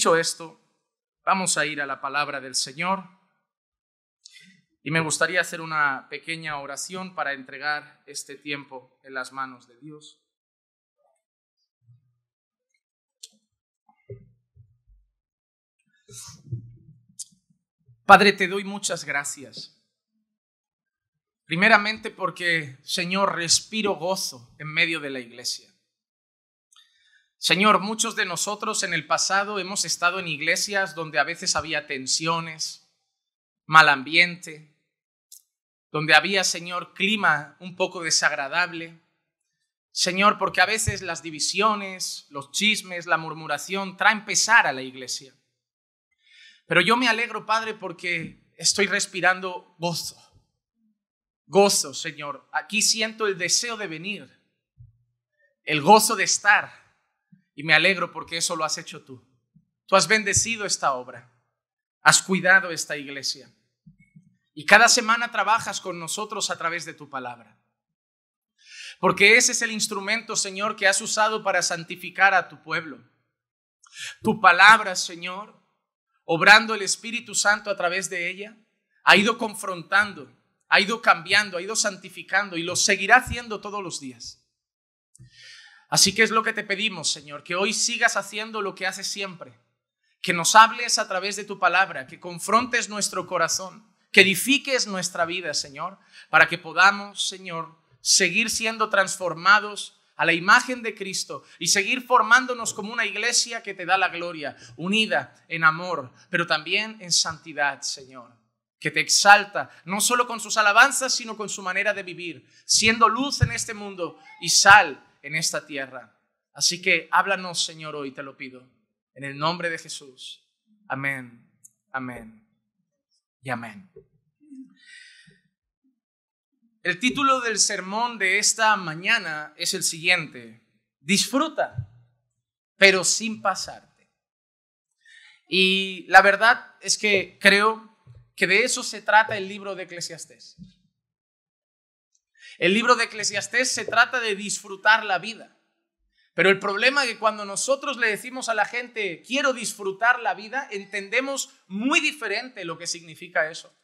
Dicho esto, vamos a ir a la palabra del Señor y me gustaría hacer una pequeña oración para entregar este tiempo en las manos de Dios. Padre, te doy muchas gracias. Primeramente porque, Señor, respiro gozo en medio de la iglesia. Señor, muchos de nosotros en el pasado hemos estado en iglesias donde a veces había tensiones, mal ambiente, donde había, Señor, clima un poco desagradable. Señor, porque a veces las divisiones, los chismes, la murmuración traen pesar a la iglesia. Pero yo me alegro, Padre, porque estoy respirando gozo. Gozo, Señor. Aquí siento el deseo de venir, el gozo de estar y me alegro porque eso lo has hecho tú. Tú has bendecido esta obra. Has cuidado esta iglesia. Y cada semana trabajas con nosotros a través de tu palabra. Porque ese es el instrumento, Señor, que has usado para santificar a tu pueblo. Tu palabra, Señor, obrando el Espíritu Santo a través de ella, ha ido confrontando, ha ido cambiando, ha ido santificando y lo seguirá haciendo todos los días. Así que es lo que te pedimos, Señor, que hoy sigas haciendo lo que haces siempre, que nos hables a través de tu palabra, que confrontes nuestro corazón, que edifiques nuestra vida, Señor, para que podamos, Señor, seguir siendo transformados a la imagen de Cristo y seguir formándonos como una iglesia que te da la gloria, unida en amor, pero también en santidad, Señor, que te exalta, no solo con sus alabanzas, sino con su manera de vivir, siendo luz en este mundo y sal en esta tierra. Así que háblanos, Señor, hoy te lo pido. En el nombre de Jesús. Amén, amén y amén. El título del sermón de esta mañana es el siguiente. Disfruta, pero sin pasarte. Y la verdad es que creo que de eso se trata el libro de Eclesiastés. El libro de Eclesiastés se trata de disfrutar la vida. Pero el problema es que cuando nosotros le decimos a la gente, quiero disfrutar la vida, entendemos muy diferente lo que significa eso.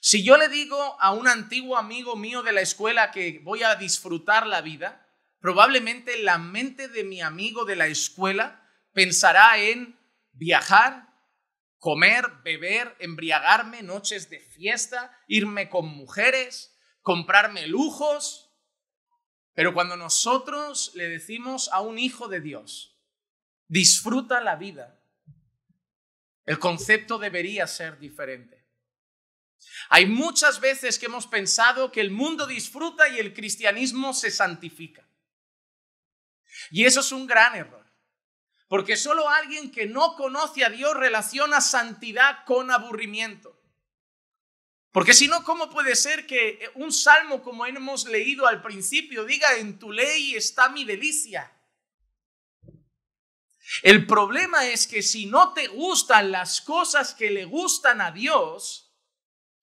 Si yo le digo a un antiguo amigo mío de la escuela que voy a disfrutar la vida, probablemente la mente de mi amigo de la escuela pensará en viajar, comer, beber, embriagarme, noches de fiesta, irme con mujeres, comprarme lujos. Pero cuando nosotros le decimos a un hijo de Dios, disfruta la vida, el concepto debería ser diferente. Hay muchas veces que hemos pensado que el mundo disfruta y el cristianismo se santifica. Y eso es un gran error, porque solo alguien que no conoce a Dios relaciona santidad con aburrimiento. Porque si no, ¿cómo puede ser que eh, un salmo como hemos leído al principio diga, en tu ley está mi delicia? El problema es que si no te gustan las cosas que le gustan a Dios,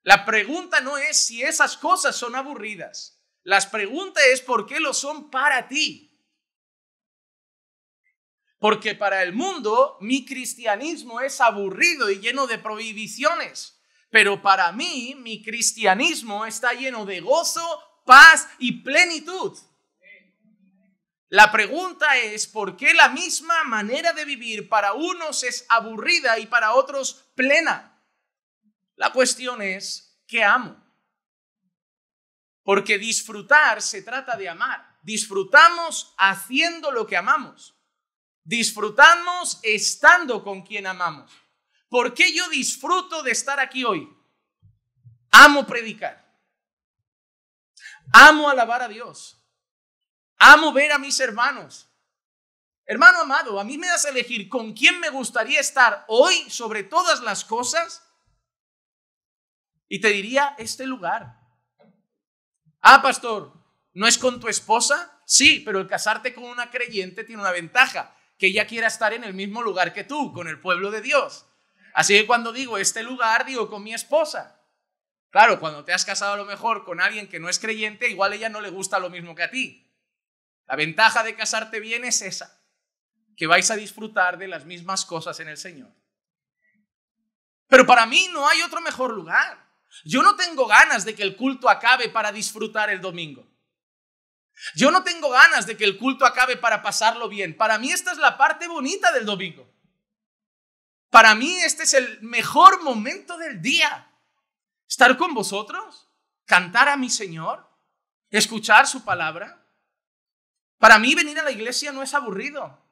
la pregunta no es si esas cosas son aburridas. La pregunta es por qué lo son para ti. Porque para el mundo mi cristianismo es aburrido y lleno de prohibiciones. Pero para mí, mi cristianismo está lleno de gozo, paz y plenitud. La pregunta es por qué la misma manera de vivir para unos es aburrida y para otros plena. La cuestión es, ¿qué amo? Porque disfrutar se trata de amar. Disfrutamos haciendo lo que amamos. Disfrutamos estando con quien amamos. ¿Por qué yo disfruto de estar aquí hoy? Amo predicar. Amo alabar a Dios. Amo ver a mis hermanos. Hermano amado, a mí me das a elegir con quién me gustaría estar hoy sobre todas las cosas. Y te diría este lugar. Ah, pastor, ¿no es con tu esposa? Sí, pero el casarte con una creyente tiene una ventaja, que ella quiera estar en el mismo lugar que tú, con el pueblo de Dios. Así que cuando digo este lugar, digo con mi esposa. Claro, cuando te has casado a lo mejor con alguien que no es creyente, igual ella no le gusta lo mismo que a ti. La ventaja de casarte bien es esa, que vais a disfrutar de las mismas cosas en el Señor. Pero para mí no hay otro mejor lugar. Yo no tengo ganas de que el culto acabe para disfrutar el domingo. Yo no tengo ganas de que el culto acabe para pasarlo bien. Para mí esta es la parte bonita del domingo. Para mí este es el mejor momento del día. Estar con vosotros, cantar a mi Señor, escuchar su palabra. Para mí venir a la iglesia no es aburrido.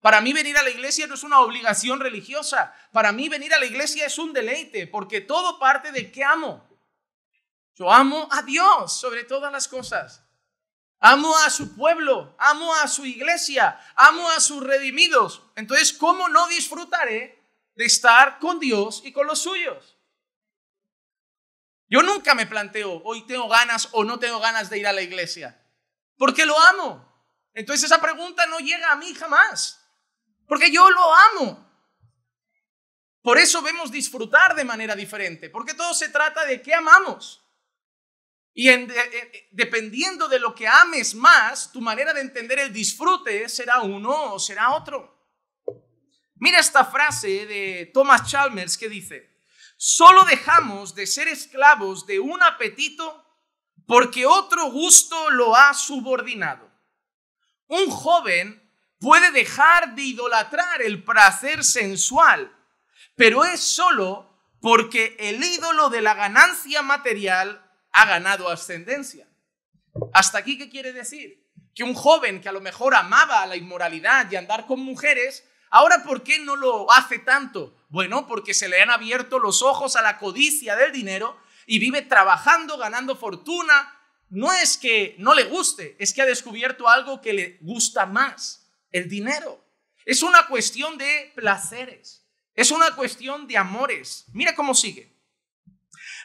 Para mí venir a la iglesia no es una obligación religiosa. Para mí venir a la iglesia es un deleite, porque todo parte de que amo. Yo amo a Dios sobre todas las cosas. Amo a su pueblo, amo a su iglesia, amo a sus redimidos. Entonces, ¿cómo no disfrutaré de estar con Dios y con los suyos? Yo nunca me planteo, hoy tengo ganas o no tengo ganas de ir a la iglesia, porque lo amo. Entonces esa pregunta no llega a mí jamás, porque yo lo amo. Por eso vemos disfrutar de manera diferente, porque todo se trata de qué amamos. Y eh, eh, dependiendo de lo que ames más, tu manera de entender el disfrute será uno o será otro. Mira esta frase de Thomas Chalmers que dice, solo dejamos de ser esclavos de un apetito porque otro gusto lo ha subordinado. Un joven puede dejar de idolatrar el placer sensual, pero es solo porque el ídolo de la ganancia material ha ganado ascendencia. ¿Hasta aquí qué quiere decir? Que un joven que a lo mejor amaba la inmoralidad y andar con mujeres, ahora ¿por qué no lo hace tanto? Bueno, porque se le han abierto los ojos a la codicia del dinero y vive trabajando, ganando fortuna. No es que no le guste, es que ha descubierto algo que le gusta más, el dinero. Es una cuestión de placeres, es una cuestión de amores. Mira cómo sigue.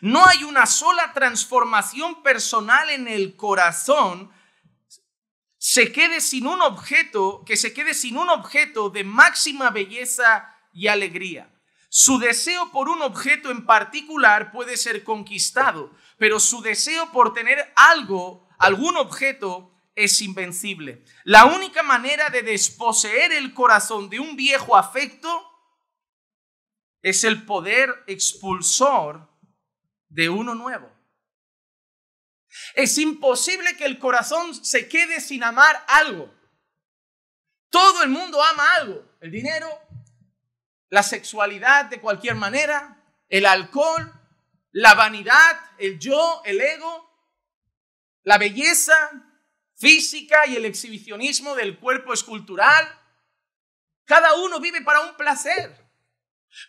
No hay una sola transformación personal en el corazón se quede sin un objeto, que se quede sin un objeto de máxima belleza y alegría. Su deseo por un objeto en particular puede ser conquistado, pero su deseo por tener algo, algún objeto, es invencible. La única manera de desposeer el corazón de un viejo afecto es el poder expulsor de uno nuevo. Es imposible que el corazón se quede sin amar algo. Todo el mundo ama algo. El dinero, la sexualidad de cualquier manera, el alcohol, la vanidad, el yo, el ego, la belleza física y el exhibicionismo del cuerpo escultural. Cada uno vive para un placer.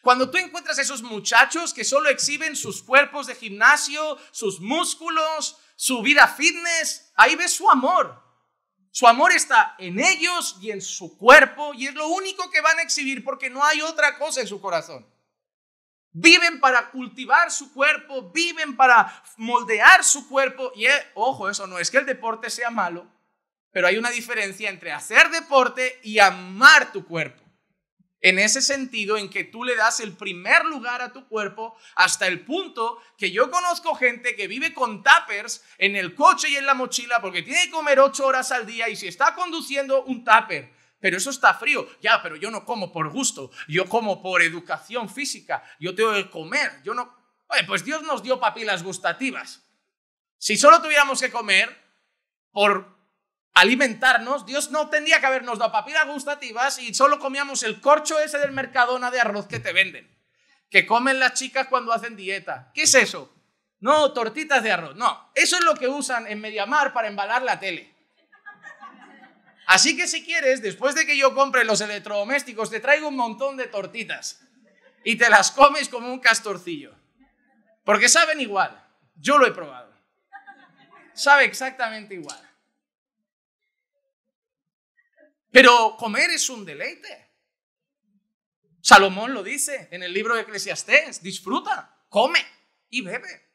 Cuando tú encuentras a esos muchachos que solo exhiben sus cuerpos de gimnasio, sus músculos, su vida fitness, ahí ves su amor. Su amor está en ellos y en su cuerpo y es lo único que van a exhibir porque no hay otra cosa en su corazón. Viven para cultivar su cuerpo, viven para moldear su cuerpo y eh, ojo, eso no es que el deporte sea malo, pero hay una diferencia entre hacer deporte y amar tu cuerpo. En ese sentido, en que tú le das el primer lugar a tu cuerpo hasta el punto que yo conozco gente que vive con tapers en el coche y en la mochila porque tiene que comer ocho horas al día y si está conduciendo un tupper, pero eso está frío. Ya, pero yo no como por gusto, yo como por educación física, yo tengo que comer, yo no... pues Dios nos dio papilas gustativas. Si solo tuviéramos que comer por alimentarnos, Dios no tendría que habernos dado papilas gustativas y solo comíamos el corcho ese del mercadona de arroz que te venden, que comen las chicas cuando hacen dieta. ¿Qué es eso? No, tortitas de arroz, no. Eso es lo que usan en Mediamar para embalar la tele. Así que si quieres, después de que yo compre los electrodomésticos, te traigo un montón de tortitas y te las comes como un castorcillo. Porque saben igual. Yo lo he probado. Sabe exactamente igual. Pero comer es un deleite. Salomón lo dice en el libro de Eclesiastés, disfruta, come y bebe.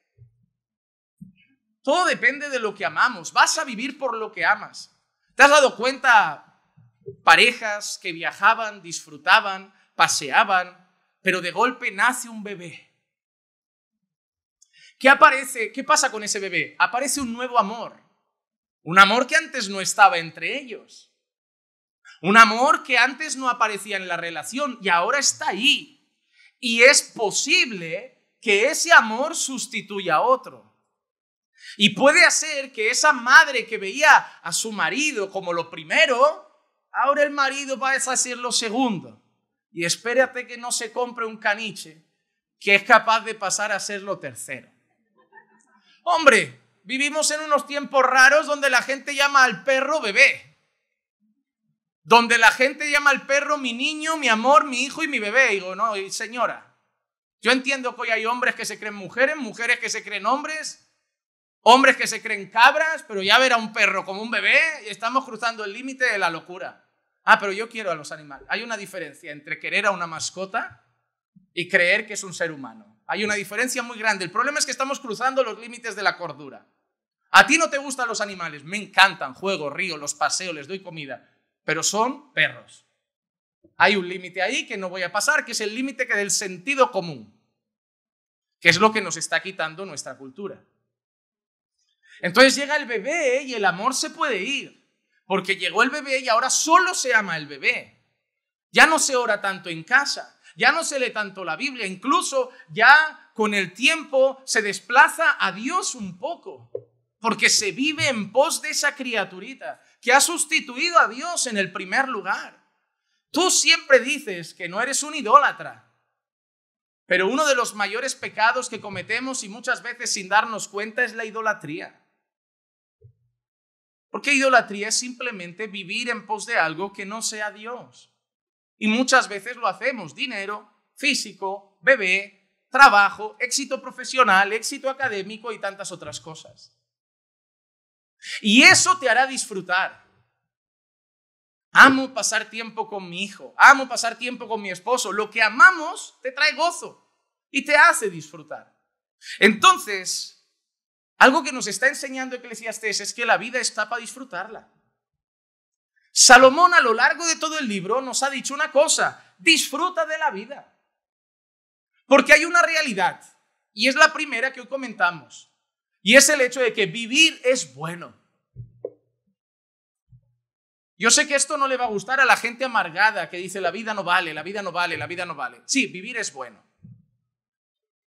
Todo depende de lo que amamos. Vas a vivir por lo que amas. ¿Te has dado cuenta parejas que viajaban, disfrutaban, paseaban, pero de golpe nace un bebé? ¿Qué aparece? ¿Qué pasa con ese bebé? Aparece un nuevo amor. Un amor que antes no estaba entre ellos. Un amor que antes no aparecía en la relación y ahora está ahí. Y es posible que ese amor sustituya a otro. Y puede hacer que esa madre que veía a su marido como lo primero, ahora el marido va a ser lo segundo. Y espérate que no se compre un caniche que es capaz de pasar a ser lo tercero. Hombre, vivimos en unos tiempos raros donde la gente llama al perro bebé donde la gente llama al perro mi niño, mi amor, mi hijo y mi bebé. Y digo, no, señora, yo entiendo que hoy hay hombres que se creen mujeres, mujeres que se creen hombres, hombres que se creen cabras, pero ya ver a un perro como un bebé, estamos cruzando el límite de la locura. Ah, pero yo quiero a los animales. Hay una diferencia entre querer a una mascota y creer que es un ser humano. Hay una diferencia muy grande. El problema es que estamos cruzando los límites de la cordura. A ti no te gustan los animales, me encantan, juego, río, los paseo, les doy comida pero son perros. Hay un límite ahí que no voy a pasar, que es el límite del sentido común, que es lo que nos está quitando nuestra cultura. Entonces llega el bebé y el amor se puede ir, porque llegó el bebé y ahora solo se ama el bebé. Ya no se ora tanto en casa, ya no se lee tanto la Biblia, incluso ya con el tiempo se desplaza a Dios un poco, porque se vive en pos de esa criaturita que ha sustituido a Dios en el primer lugar. Tú siempre dices que no eres un idólatra, pero uno de los mayores pecados que cometemos y muchas veces sin darnos cuenta es la idolatría. Porque idolatría es simplemente vivir en pos de algo que no sea Dios. Y muchas veces lo hacemos, dinero, físico, bebé, trabajo, éxito profesional, éxito académico y tantas otras cosas. Y eso te hará disfrutar. Amo pasar tiempo con mi hijo, amo pasar tiempo con mi esposo. Lo que amamos te trae gozo y te hace disfrutar. Entonces, algo que nos está enseñando Eclesiastes es que la vida está para disfrutarla. Salomón a lo largo de todo el libro nos ha dicho una cosa, disfruta de la vida. Porque hay una realidad, y es la primera que hoy comentamos. Y es el hecho de que vivir es bueno. Yo sé que esto no le va a gustar a la gente amargada que dice la vida no vale, la vida no vale, la vida no vale. Sí, vivir es bueno.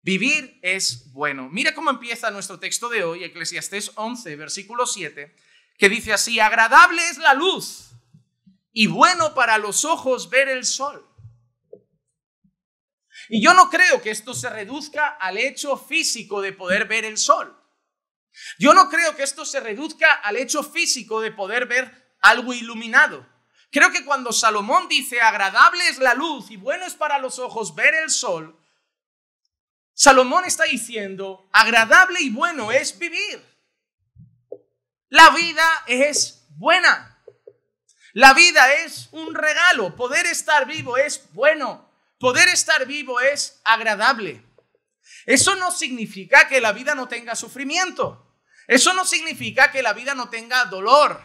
Vivir es bueno. Mira cómo empieza nuestro texto de hoy, Eclesiastés 11, versículo 7, que dice así, agradable es la luz y bueno para los ojos ver el sol. Y yo no creo que esto se reduzca al hecho físico de poder ver el sol. Yo no creo que esto se reduzca al hecho físico de poder ver algo iluminado. Creo que cuando Salomón dice agradable es la luz y bueno es para los ojos ver el sol, Salomón está diciendo agradable y bueno es vivir. La vida es buena. La vida es un regalo. Poder estar vivo es bueno. Poder estar vivo es agradable. Eso no significa que la vida no tenga sufrimiento. Eso no significa que la vida no tenga dolor.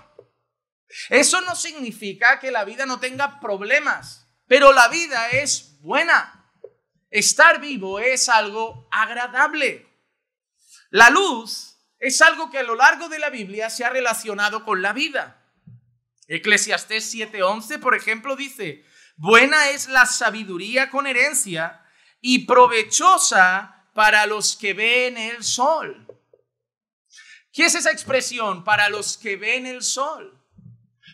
Eso no significa que la vida no tenga problemas. Pero la vida es buena. Estar vivo es algo agradable. La luz es algo que a lo largo de la Biblia se ha relacionado con la vida. Eclesiastés 7:11, por ejemplo, dice, buena es la sabiduría con herencia y provechosa para los que ven el sol. ¿Qué es esa expresión? Para los que ven el sol.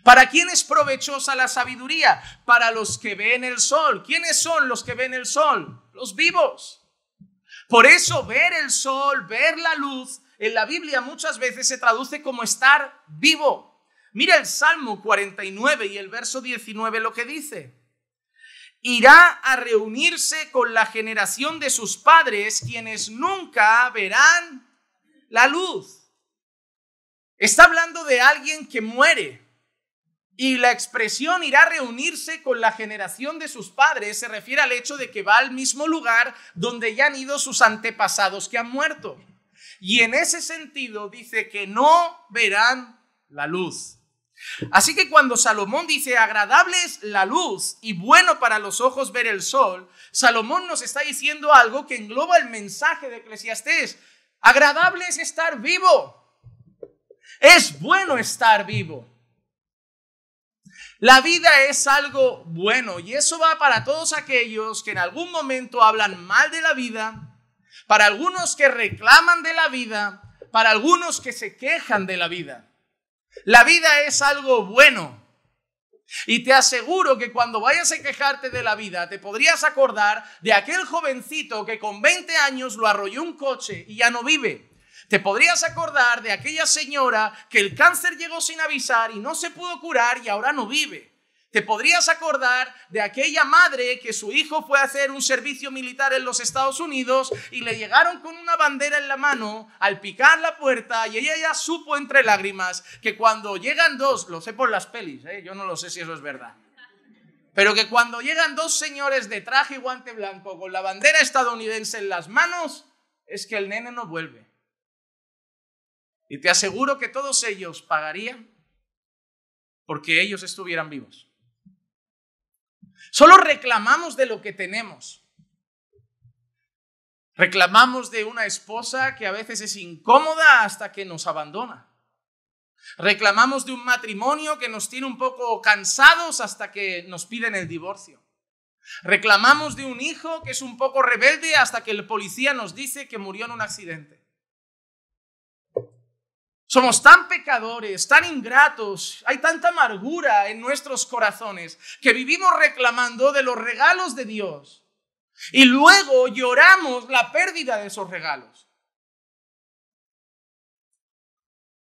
¿Para quién es provechosa la sabiduría? Para los que ven el sol. ¿Quiénes son los que ven el sol? Los vivos. Por eso ver el sol, ver la luz, en la Biblia muchas veces se traduce como estar vivo. Mira el Salmo 49 y el verso 19 lo que dice. Irá a reunirse con la generación de sus padres, quienes nunca verán la luz. Está hablando de alguien que muere y la expresión irá a reunirse con la generación de sus padres se refiere al hecho de que va al mismo lugar donde ya han ido sus antepasados que han muerto. Y en ese sentido dice que no verán la luz. Así que cuando Salomón dice agradable es la luz y bueno para los ojos ver el sol, Salomón nos está diciendo algo que engloba el mensaje de Eclesiastés. Agradable es estar vivo. Es bueno estar vivo. La vida es algo bueno y eso va para todos aquellos que en algún momento hablan mal de la vida, para algunos que reclaman de la vida, para algunos que se quejan de la vida. La vida es algo bueno. Y te aseguro que cuando vayas a quejarte de la vida, te podrías acordar de aquel jovencito que con 20 años lo arrolló un coche y ya no vive. Te podrías acordar de aquella señora que el cáncer llegó sin avisar y no se pudo curar y ahora no vive. Te podrías acordar de aquella madre que su hijo fue a hacer un servicio militar en los Estados Unidos y le llegaron con una bandera en la mano al picar la puerta y ella ya supo entre lágrimas que cuando llegan dos, lo sé por las pelis, ¿eh? yo no lo sé si eso es verdad, pero que cuando llegan dos señores de traje y guante blanco con la bandera estadounidense en las manos, es que el nene no vuelve. Y te aseguro que todos ellos pagarían porque ellos estuvieran vivos. Solo reclamamos de lo que tenemos. Reclamamos de una esposa que a veces es incómoda hasta que nos abandona. Reclamamos de un matrimonio que nos tiene un poco cansados hasta que nos piden el divorcio. Reclamamos de un hijo que es un poco rebelde hasta que el policía nos dice que murió en un accidente. Somos tan pecadores, tan ingratos, hay tanta amargura en nuestros corazones que vivimos reclamando de los regalos de Dios y luego lloramos la pérdida de esos regalos.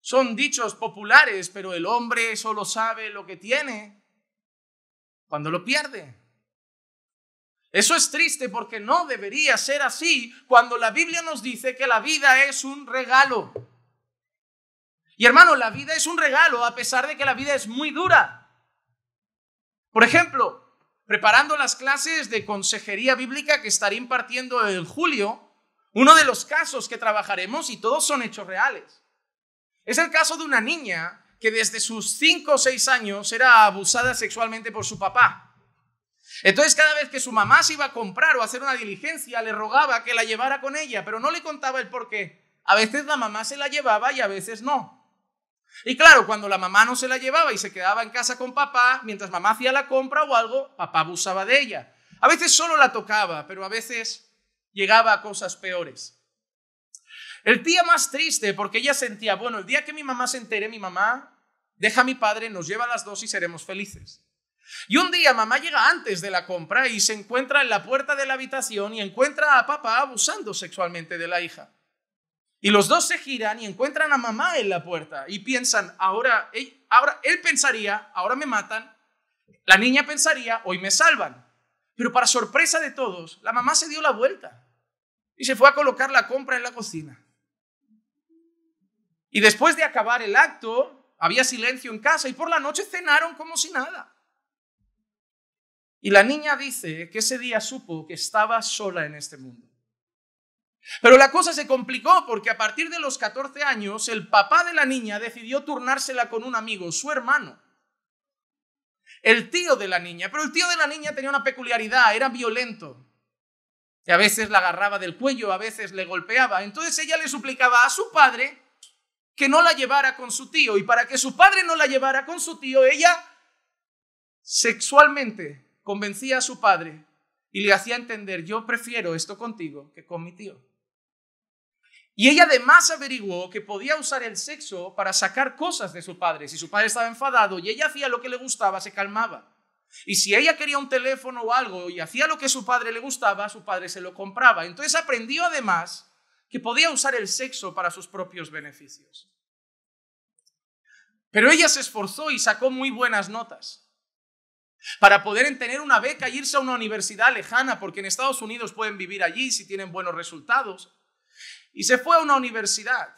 Son dichos populares, pero el hombre solo sabe lo que tiene cuando lo pierde. Eso es triste porque no debería ser así cuando la Biblia nos dice que la vida es un regalo. Y hermano, la vida es un regalo, a pesar de que la vida es muy dura. Por ejemplo, preparando las clases de consejería bíblica que estaré impartiendo en julio, uno de los casos que trabajaremos, y todos son hechos reales, es el caso de una niña que desde sus 5 o 6 años era abusada sexualmente por su papá. Entonces cada vez que su mamá se iba a comprar o a hacer una diligencia, le rogaba que la llevara con ella, pero no le contaba el por qué. A veces la mamá se la llevaba y a veces no. Y claro, cuando la mamá no se la llevaba y se quedaba en casa con papá, mientras mamá hacía la compra o algo, papá abusaba de ella. A veces solo la tocaba, pero a veces llegaba a cosas peores. El día más triste, porque ella sentía, bueno, el día que mi mamá se entere, mi mamá deja a mi padre, nos lleva las dos y seremos felices. Y un día mamá llega antes de la compra y se encuentra en la puerta de la habitación y encuentra a papá abusando sexualmente de la hija. Y los dos se giran y encuentran a mamá en la puerta y piensan, ahora, ahora él pensaría, ahora me matan, la niña pensaría, hoy me salvan. Pero para sorpresa de todos, la mamá se dio la vuelta y se fue a colocar la compra en la cocina. Y después de acabar el acto, había silencio en casa y por la noche cenaron como si nada. Y la niña dice que ese día supo que estaba sola en este mundo. Pero la cosa se complicó porque a partir de los 14 años el papá de la niña decidió turnársela con un amigo, su hermano, el tío de la niña. Pero el tío de la niña tenía una peculiaridad, era violento. Y a veces la agarraba del cuello, a veces le golpeaba. Entonces ella le suplicaba a su padre que no la llevara con su tío. Y para que su padre no la llevara con su tío, ella sexualmente convencía a su padre y le hacía entender, yo prefiero esto contigo que con mi tío. Y ella además averiguó que podía usar el sexo para sacar cosas de su padre. Si su padre estaba enfadado y ella hacía lo que le gustaba, se calmaba. Y si ella quería un teléfono o algo y hacía lo que su padre le gustaba, su padre se lo compraba. Entonces aprendió además que podía usar el sexo para sus propios beneficios. Pero ella se esforzó y sacó muy buenas notas para poder tener una beca e irse a una universidad lejana, porque en Estados Unidos pueden vivir allí si tienen buenos resultados y se fue a una universidad.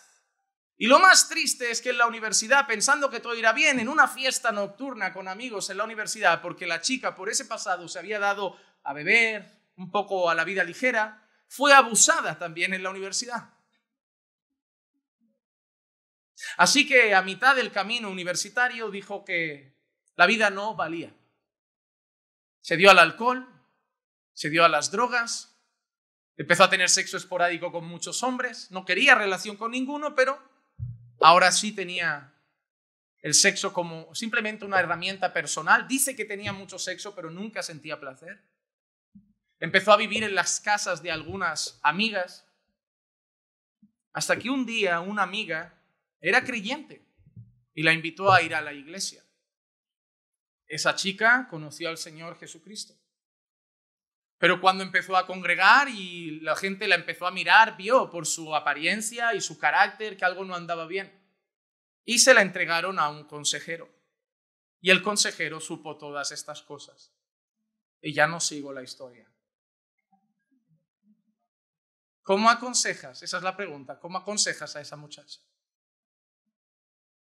Y lo más triste es que en la universidad, pensando que todo irá bien, en una fiesta nocturna con amigos en la universidad, porque la chica por ese pasado se había dado a beber, un poco a la vida ligera, fue abusada también en la universidad. Así que a mitad del camino universitario dijo que la vida no valía. Se dio al alcohol, se dio a las drogas, Empezó a tener sexo esporádico con muchos hombres, no quería relación con ninguno, pero ahora sí tenía el sexo como simplemente una herramienta personal. Dice que tenía mucho sexo, pero nunca sentía placer. Empezó a vivir en las casas de algunas amigas, hasta que un día una amiga era creyente y la invitó a ir a la iglesia. Esa chica conoció al Señor Jesucristo. Pero cuando empezó a congregar y la gente la empezó a mirar, vio por su apariencia y su carácter que algo no andaba bien. Y se la entregaron a un consejero. Y el consejero supo todas estas cosas. Y ya no sigo la historia. ¿Cómo aconsejas? Esa es la pregunta. ¿Cómo aconsejas a esa muchacha?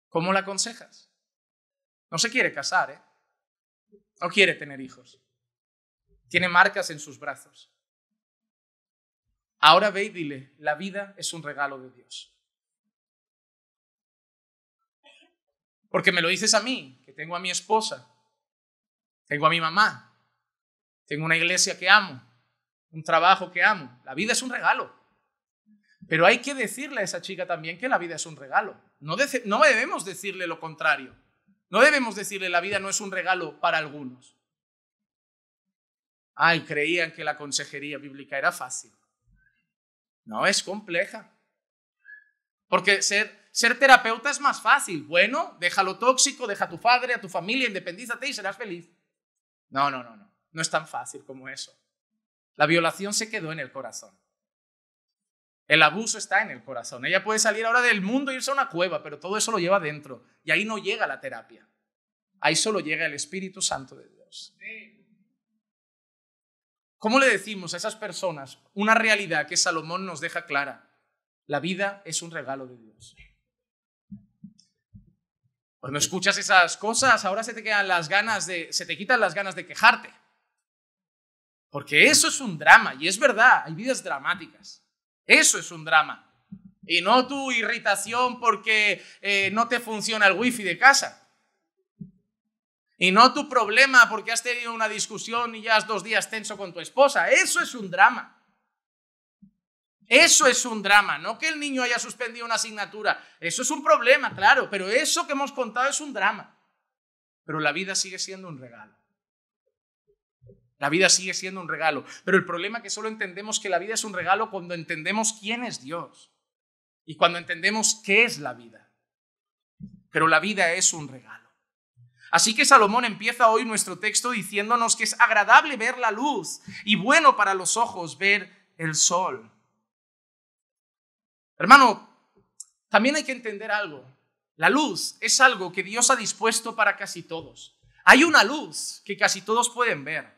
¿Cómo la aconsejas? No se quiere casar, ¿eh? No quiere tener hijos. Tiene marcas en sus brazos. Ahora ve y dile, la vida es un regalo de Dios. Porque me lo dices a mí, que tengo a mi esposa, tengo a mi mamá, tengo una iglesia que amo, un trabajo que amo. La vida es un regalo. Pero hay que decirle a esa chica también que la vida es un regalo. No, debemos decirle lo contrario. No debemos decirle la vida no es un regalo para algunos ay, creían que la consejería bíblica era fácil. No, es compleja. Porque ser, terapeuta es más fácil. Bueno, déjalo tóxico, deja a tu padre, a tu familia, independízate y serás feliz. No, no, no, no. No es tan fácil como eso. La violación se quedó en el corazón. El abuso está en el corazón. Ella puede salir ahora del mundo e irse a una cueva, pero todo eso lo lleva dentro. Y ahí no llega la terapia. Ahí solo llega el Espíritu Santo de Dios. ¿Cómo le decimos a esas personas una realidad que Salomón nos deja clara? La vida es un regalo de Dios. Cuando pues escuchas esas cosas, ahora se te quedan las ganas de, se te quitan las ganas de quejarte. Porque eso es un drama, y es verdad, hay vidas dramáticas. Eso es un drama. Y no tu irritación porque eh, no te funciona el wifi de casa. Y no tu problema porque has tenido una discusión y ya has dos días tenso con tu esposa. Eso es un drama. Eso es un drama, no que el niño haya suspendido una asignatura. Eso es un problema, claro, pero eso que hemos contado es un drama. Pero la vida sigue siendo un regalo. La vida sigue siendo un regalo. Pero el problema es que solo entendemos que la vida es un regalo cuando entendemos quién es Dios y cuando entendemos qué es la vida. Pero la vida es un regalo. Así que Salomón empieza hoy nuestro texto diciéndonos que es agradable ver la luz y bueno para los ojos ver el sol. Hermano, también hay que entender algo. La luz es algo que Dios ha dispuesto para casi todos. Hay una luz que casi todos pueden ver.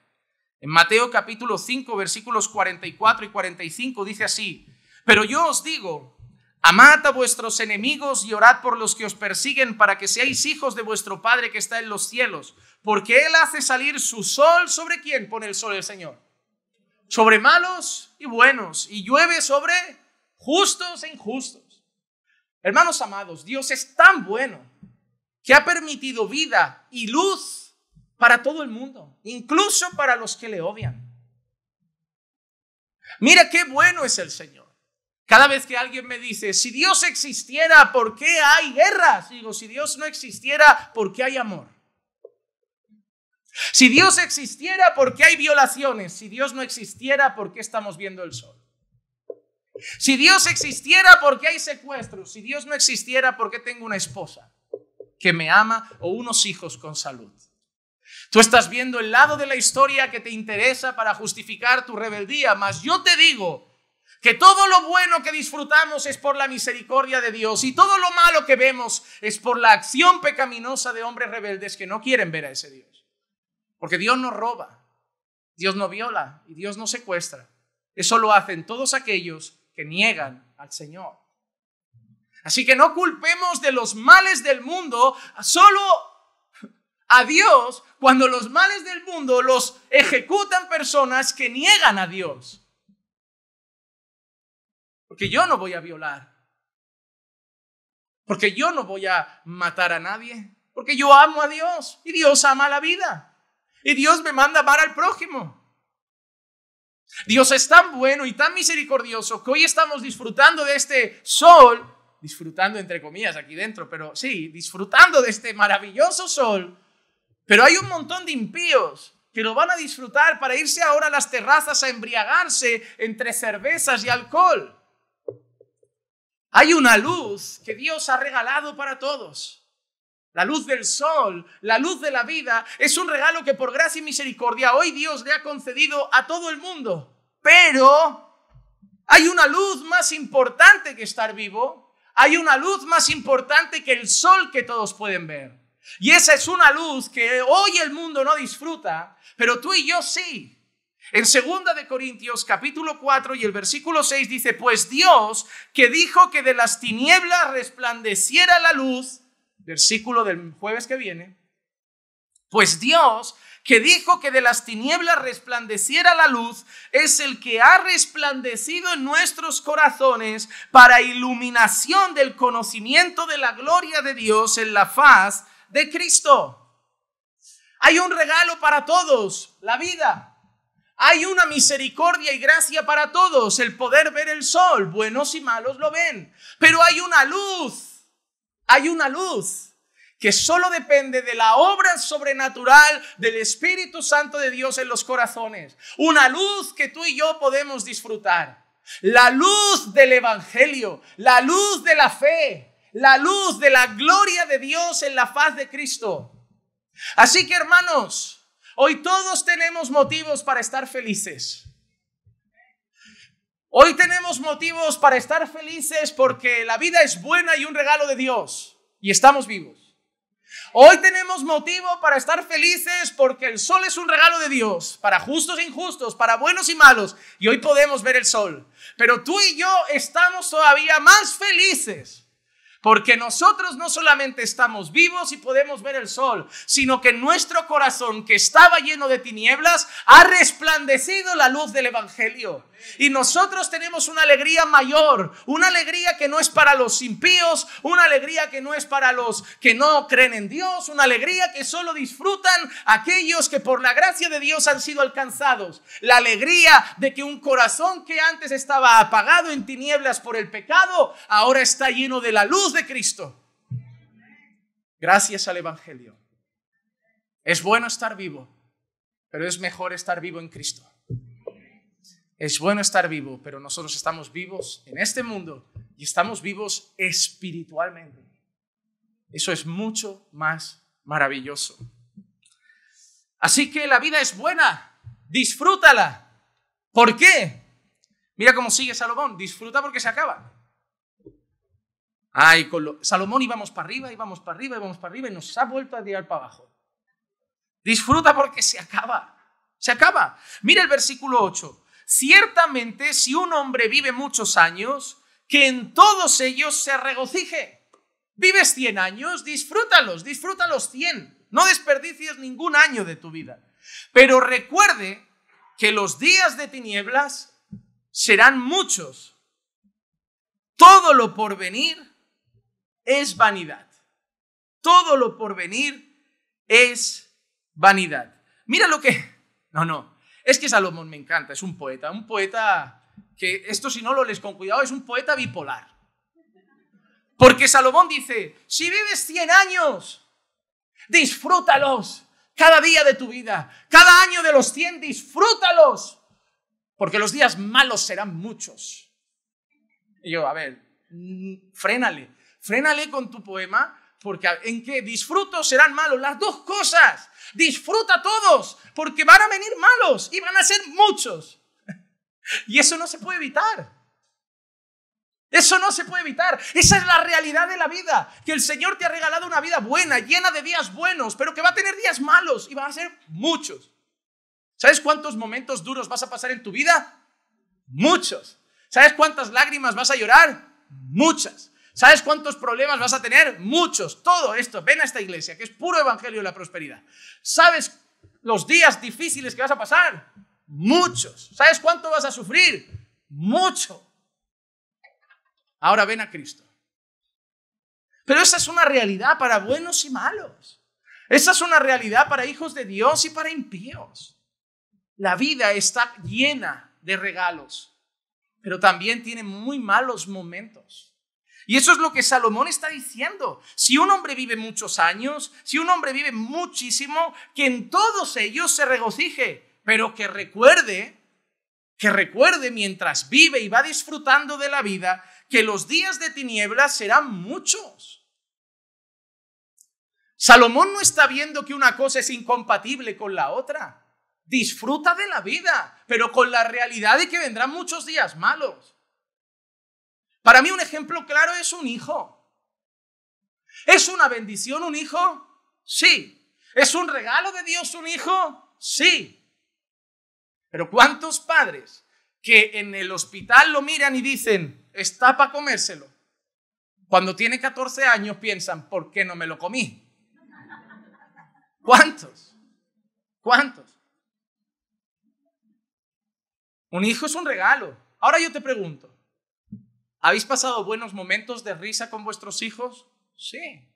En Mateo capítulo 5 versículos 44 y 45 dice así, pero yo os digo Amad a vuestros enemigos y orad por los que os persiguen para que seáis hijos de vuestro Padre que está en los cielos, porque Él hace salir su sol sobre quién pone el sol el Señor. Sobre malos y buenos, y llueve sobre justos e injustos. Hermanos amados, Dios es tan bueno que ha permitido vida y luz para todo el mundo, incluso para los que le odian. Mira qué bueno es el Señor. Cada vez que alguien me dice, si Dios existiera, ¿por qué hay guerras? Digo, si Dios no existiera, ¿por qué hay amor? Si Dios existiera, ¿por qué hay violaciones? Si Dios no existiera, ¿por qué estamos viendo el sol? Si Dios existiera, ¿por qué hay secuestros? Si Dios no existiera, ¿por qué tengo una esposa que me ama o unos hijos con salud? Tú estás viendo el lado de la historia que te interesa para justificar tu rebeldía, mas yo te digo, que todo lo bueno que disfrutamos es por la misericordia de Dios y todo lo malo que vemos es por la acción pecaminosa de hombres rebeldes que no quieren ver a ese Dios. Porque Dios no roba, Dios no viola y Dios no secuestra. Eso lo hacen todos aquellos que niegan al Señor. Así que no culpemos de los males del mundo solo a Dios cuando los males del mundo los ejecutan personas que niegan a Dios. Porque yo no voy a violar. Porque yo no voy a matar a nadie. Porque yo amo a Dios y Dios ama la vida. Y Dios me manda amar al prójimo. Dios es tan bueno y tan misericordioso que hoy estamos disfrutando de este sol, disfrutando entre comillas aquí dentro, pero sí, disfrutando de este maravilloso sol. Pero hay un montón de impíos que lo van a disfrutar para irse ahora a las terrazas a embriagarse entre cervezas y alcohol. Hay una luz que Dios ha regalado para todos. La luz del sol, la luz de la vida, es un regalo que por gracia y misericordia hoy Dios le ha concedido a todo el mundo. Pero hay una luz más importante que estar vivo, hay una luz más importante que el sol que todos pueden ver. Y esa es una luz que hoy el mundo no disfruta, pero tú y yo sí. En 2 de Corintios capítulo 4 y el versículo 6 dice, pues Dios que dijo que de las tinieblas resplandeciera la luz, versículo del jueves que viene, pues Dios que dijo que de las tinieblas resplandeciera la luz, es el que ha resplandecido en nuestros corazones para iluminación del conocimiento de la gloria de Dios en la faz de Cristo. Hay un regalo para todos, la vida. Hay una misericordia y gracia para todos, el poder ver el sol, buenos y malos lo ven, pero hay una luz, hay una luz que solo depende de la obra sobrenatural del Espíritu Santo de Dios en los corazones, una luz que tú y yo podemos disfrutar, la luz del Evangelio, la luz de la fe, la luz de la gloria de Dios en la faz de Cristo. Así que hermanos, Hoy todos tenemos motivos para estar felices. Hoy tenemos motivos para estar felices porque la vida es buena y un regalo de Dios y estamos vivos. Hoy tenemos motivo para estar felices porque el sol es un regalo de Dios, para justos e injustos, para buenos y malos, y hoy podemos ver el sol. Pero tú y yo estamos todavía más felices porque nosotros no solamente estamos vivos y podemos ver el sol, sino que nuestro corazón, que estaba lleno de tinieblas, ha resplandecido la luz del Evangelio. Y nosotros tenemos una alegría mayor, una alegría que no es para los impíos, una alegría que no es para los que no creen en Dios, una alegría que solo disfrutan aquellos que por la gracia de Dios han sido alcanzados. La alegría de que un corazón que antes estaba apagado en tinieblas por el pecado, ahora está lleno de la luz de Cristo. Gracias al Evangelio. Es bueno estar vivo, pero es mejor estar vivo en Cristo. Es bueno estar vivo, pero nosotros estamos vivos en este mundo y estamos vivos espiritualmente. Eso es mucho más maravilloso. Así que la vida es buena, disfrútala. ¿Por qué? Mira cómo sigue Salomón, disfruta porque se acaba. Ay, con Salomón íbamos para arriba, íbamos para arriba, íbamos para arriba y nos ha vuelto a tirar para abajo. Disfruta porque se acaba. Se acaba. Mira el versículo 8. Ciertamente, si un hombre vive muchos años, que en todos ellos se regocije. Vives 100 años, disfrútalos, disfrútalos 100. No desperdicies ningún año de tu vida. Pero recuerde que los días de tinieblas serán muchos. Todo lo por venir es vanidad. Todo lo por venir es vanidad. Mira lo que... No, no. Es que Salomón me encanta, es un poeta, un poeta que esto si no lo lees con cuidado es un poeta bipolar. Porque Salomón dice, si vives 100 años, disfrútalos cada día de tu vida, cada año de los 100, disfrútalos, porque los días malos serán muchos. Y yo, a ver, frénale, frénale con tu poema, porque en que disfruto serán malos, las dos cosas. Disfruta todos, porque van a venir malos y van a ser muchos. Y eso no se puede evitar. Eso no se puede evitar. Esa es la realidad de la vida. Que el Señor te ha regalado una vida buena, llena de días buenos, pero que va a tener días malos y van a ser muchos. ¿Sabes cuántos momentos duros vas a pasar en tu vida? Muchos. ¿Sabes cuántas lágrimas vas a llorar? Muchas. ¿Sabes cuántos problemas vas a tener? Muchos. Todo esto. Ven a esta iglesia, que es puro evangelio de la prosperidad. ¿Sabes los días difíciles que vas a pasar? Muchos. ¿Sabes cuánto vas a sufrir? Mucho. Ahora ven a Cristo. Pero esa es una realidad para buenos y malos. Esa es una realidad para hijos de Dios y para impíos. La vida está llena de regalos, pero también tiene muy malos momentos. Y eso es lo que Salomón está diciendo. Si un hombre vive muchos años, si un hombre vive muchísimo, que en todos ellos se regocije, pero que recuerde, que recuerde mientras vive y va disfrutando de la vida, que los días de tinieblas serán muchos. Salomón no está viendo que una cosa es incompatible con la otra. Disfruta de la vida, pero con la realidad de que vendrán muchos días malos. Para mí un ejemplo claro es un hijo. ¿Es una bendición un hijo? Sí. ¿Es un regalo de Dios un hijo? Sí. Pero ¿cuántos padres que en el hospital lo miran y dicen, está para comérselo? Cuando tiene 14 años piensan, ¿por qué no me lo comí? ¿Cuántos? ¿Cuántos? Un hijo es un regalo. Ahora yo te pregunto, ¿Habéis pasado buenos momentos de risa con vuestros hijos? Sí.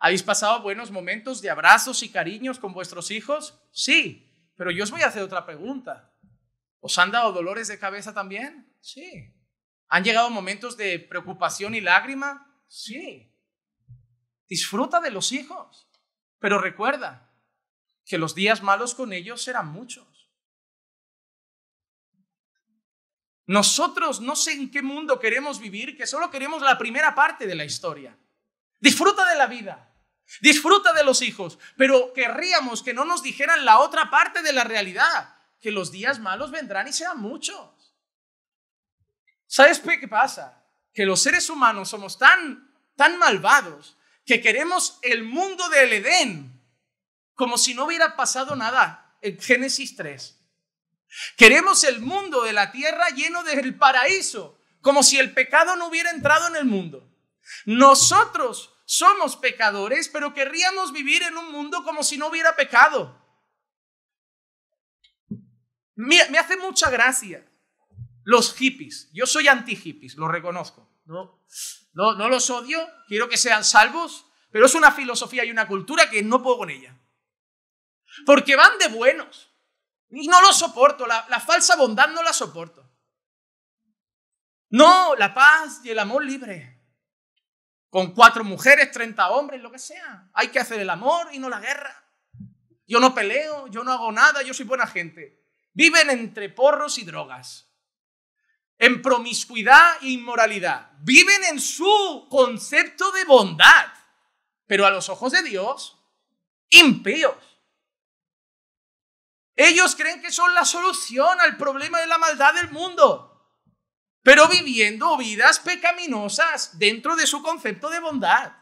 ¿Habéis pasado buenos momentos de abrazos y cariños con vuestros hijos? Sí. Pero yo os voy a hacer otra pregunta. ¿Os han dado dolores de cabeza también? Sí. ¿Han llegado momentos de preocupación y lágrima? Sí. Disfruta de los hijos, pero recuerda que los días malos con ellos serán muchos. Nosotros no sé en qué mundo queremos vivir, que solo queremos la primera parte de la historia. Disfruta de la vida, disfruta de los hijos, pero querríamos que no nos dijeran la otra parte de la realidad, que los días malos vendrán y sean muchos. ¿Sabes qué pasa? Que los seres humanos somos tan, tan malvados que queremos el mundo del Edén, como si no hubiera pasado nada. en Génesis 3. Queremos el mundo de la tierra lleno del paraíso, como si el pecado no hubiera entrado en el mundo. Nosotros somos pecadores, pero querríamos vivir en un mundo como si no hubiera pecado. Me, hace mucha gracia los hippies. Yo soy anti-hippies, lo reconozco. No, no, no los odio, quiero que sean salvos, pero es una filosofía y una cultura que no puedo con ella. Porque van de buenos. Y no lo soporto, la, falsa bondad no la soporto. No, la paz y el amor libre. Con cuatro mujeres, treinta hombres, lo que sea. Hay que hacer el amor y no la guerra. Yo no peleo, yo no hago nada, yo soy buena gente. Viven entre porros y drogas. En promiscuidad e inmoralidad. Viven en su concepto de bondad. Pero a los ojos de Dios, impíos. Ellos creen que son la solución al problema de la maldad del mundo, pero viviendo vidas pecaminosas dentro de su concepto de bondad.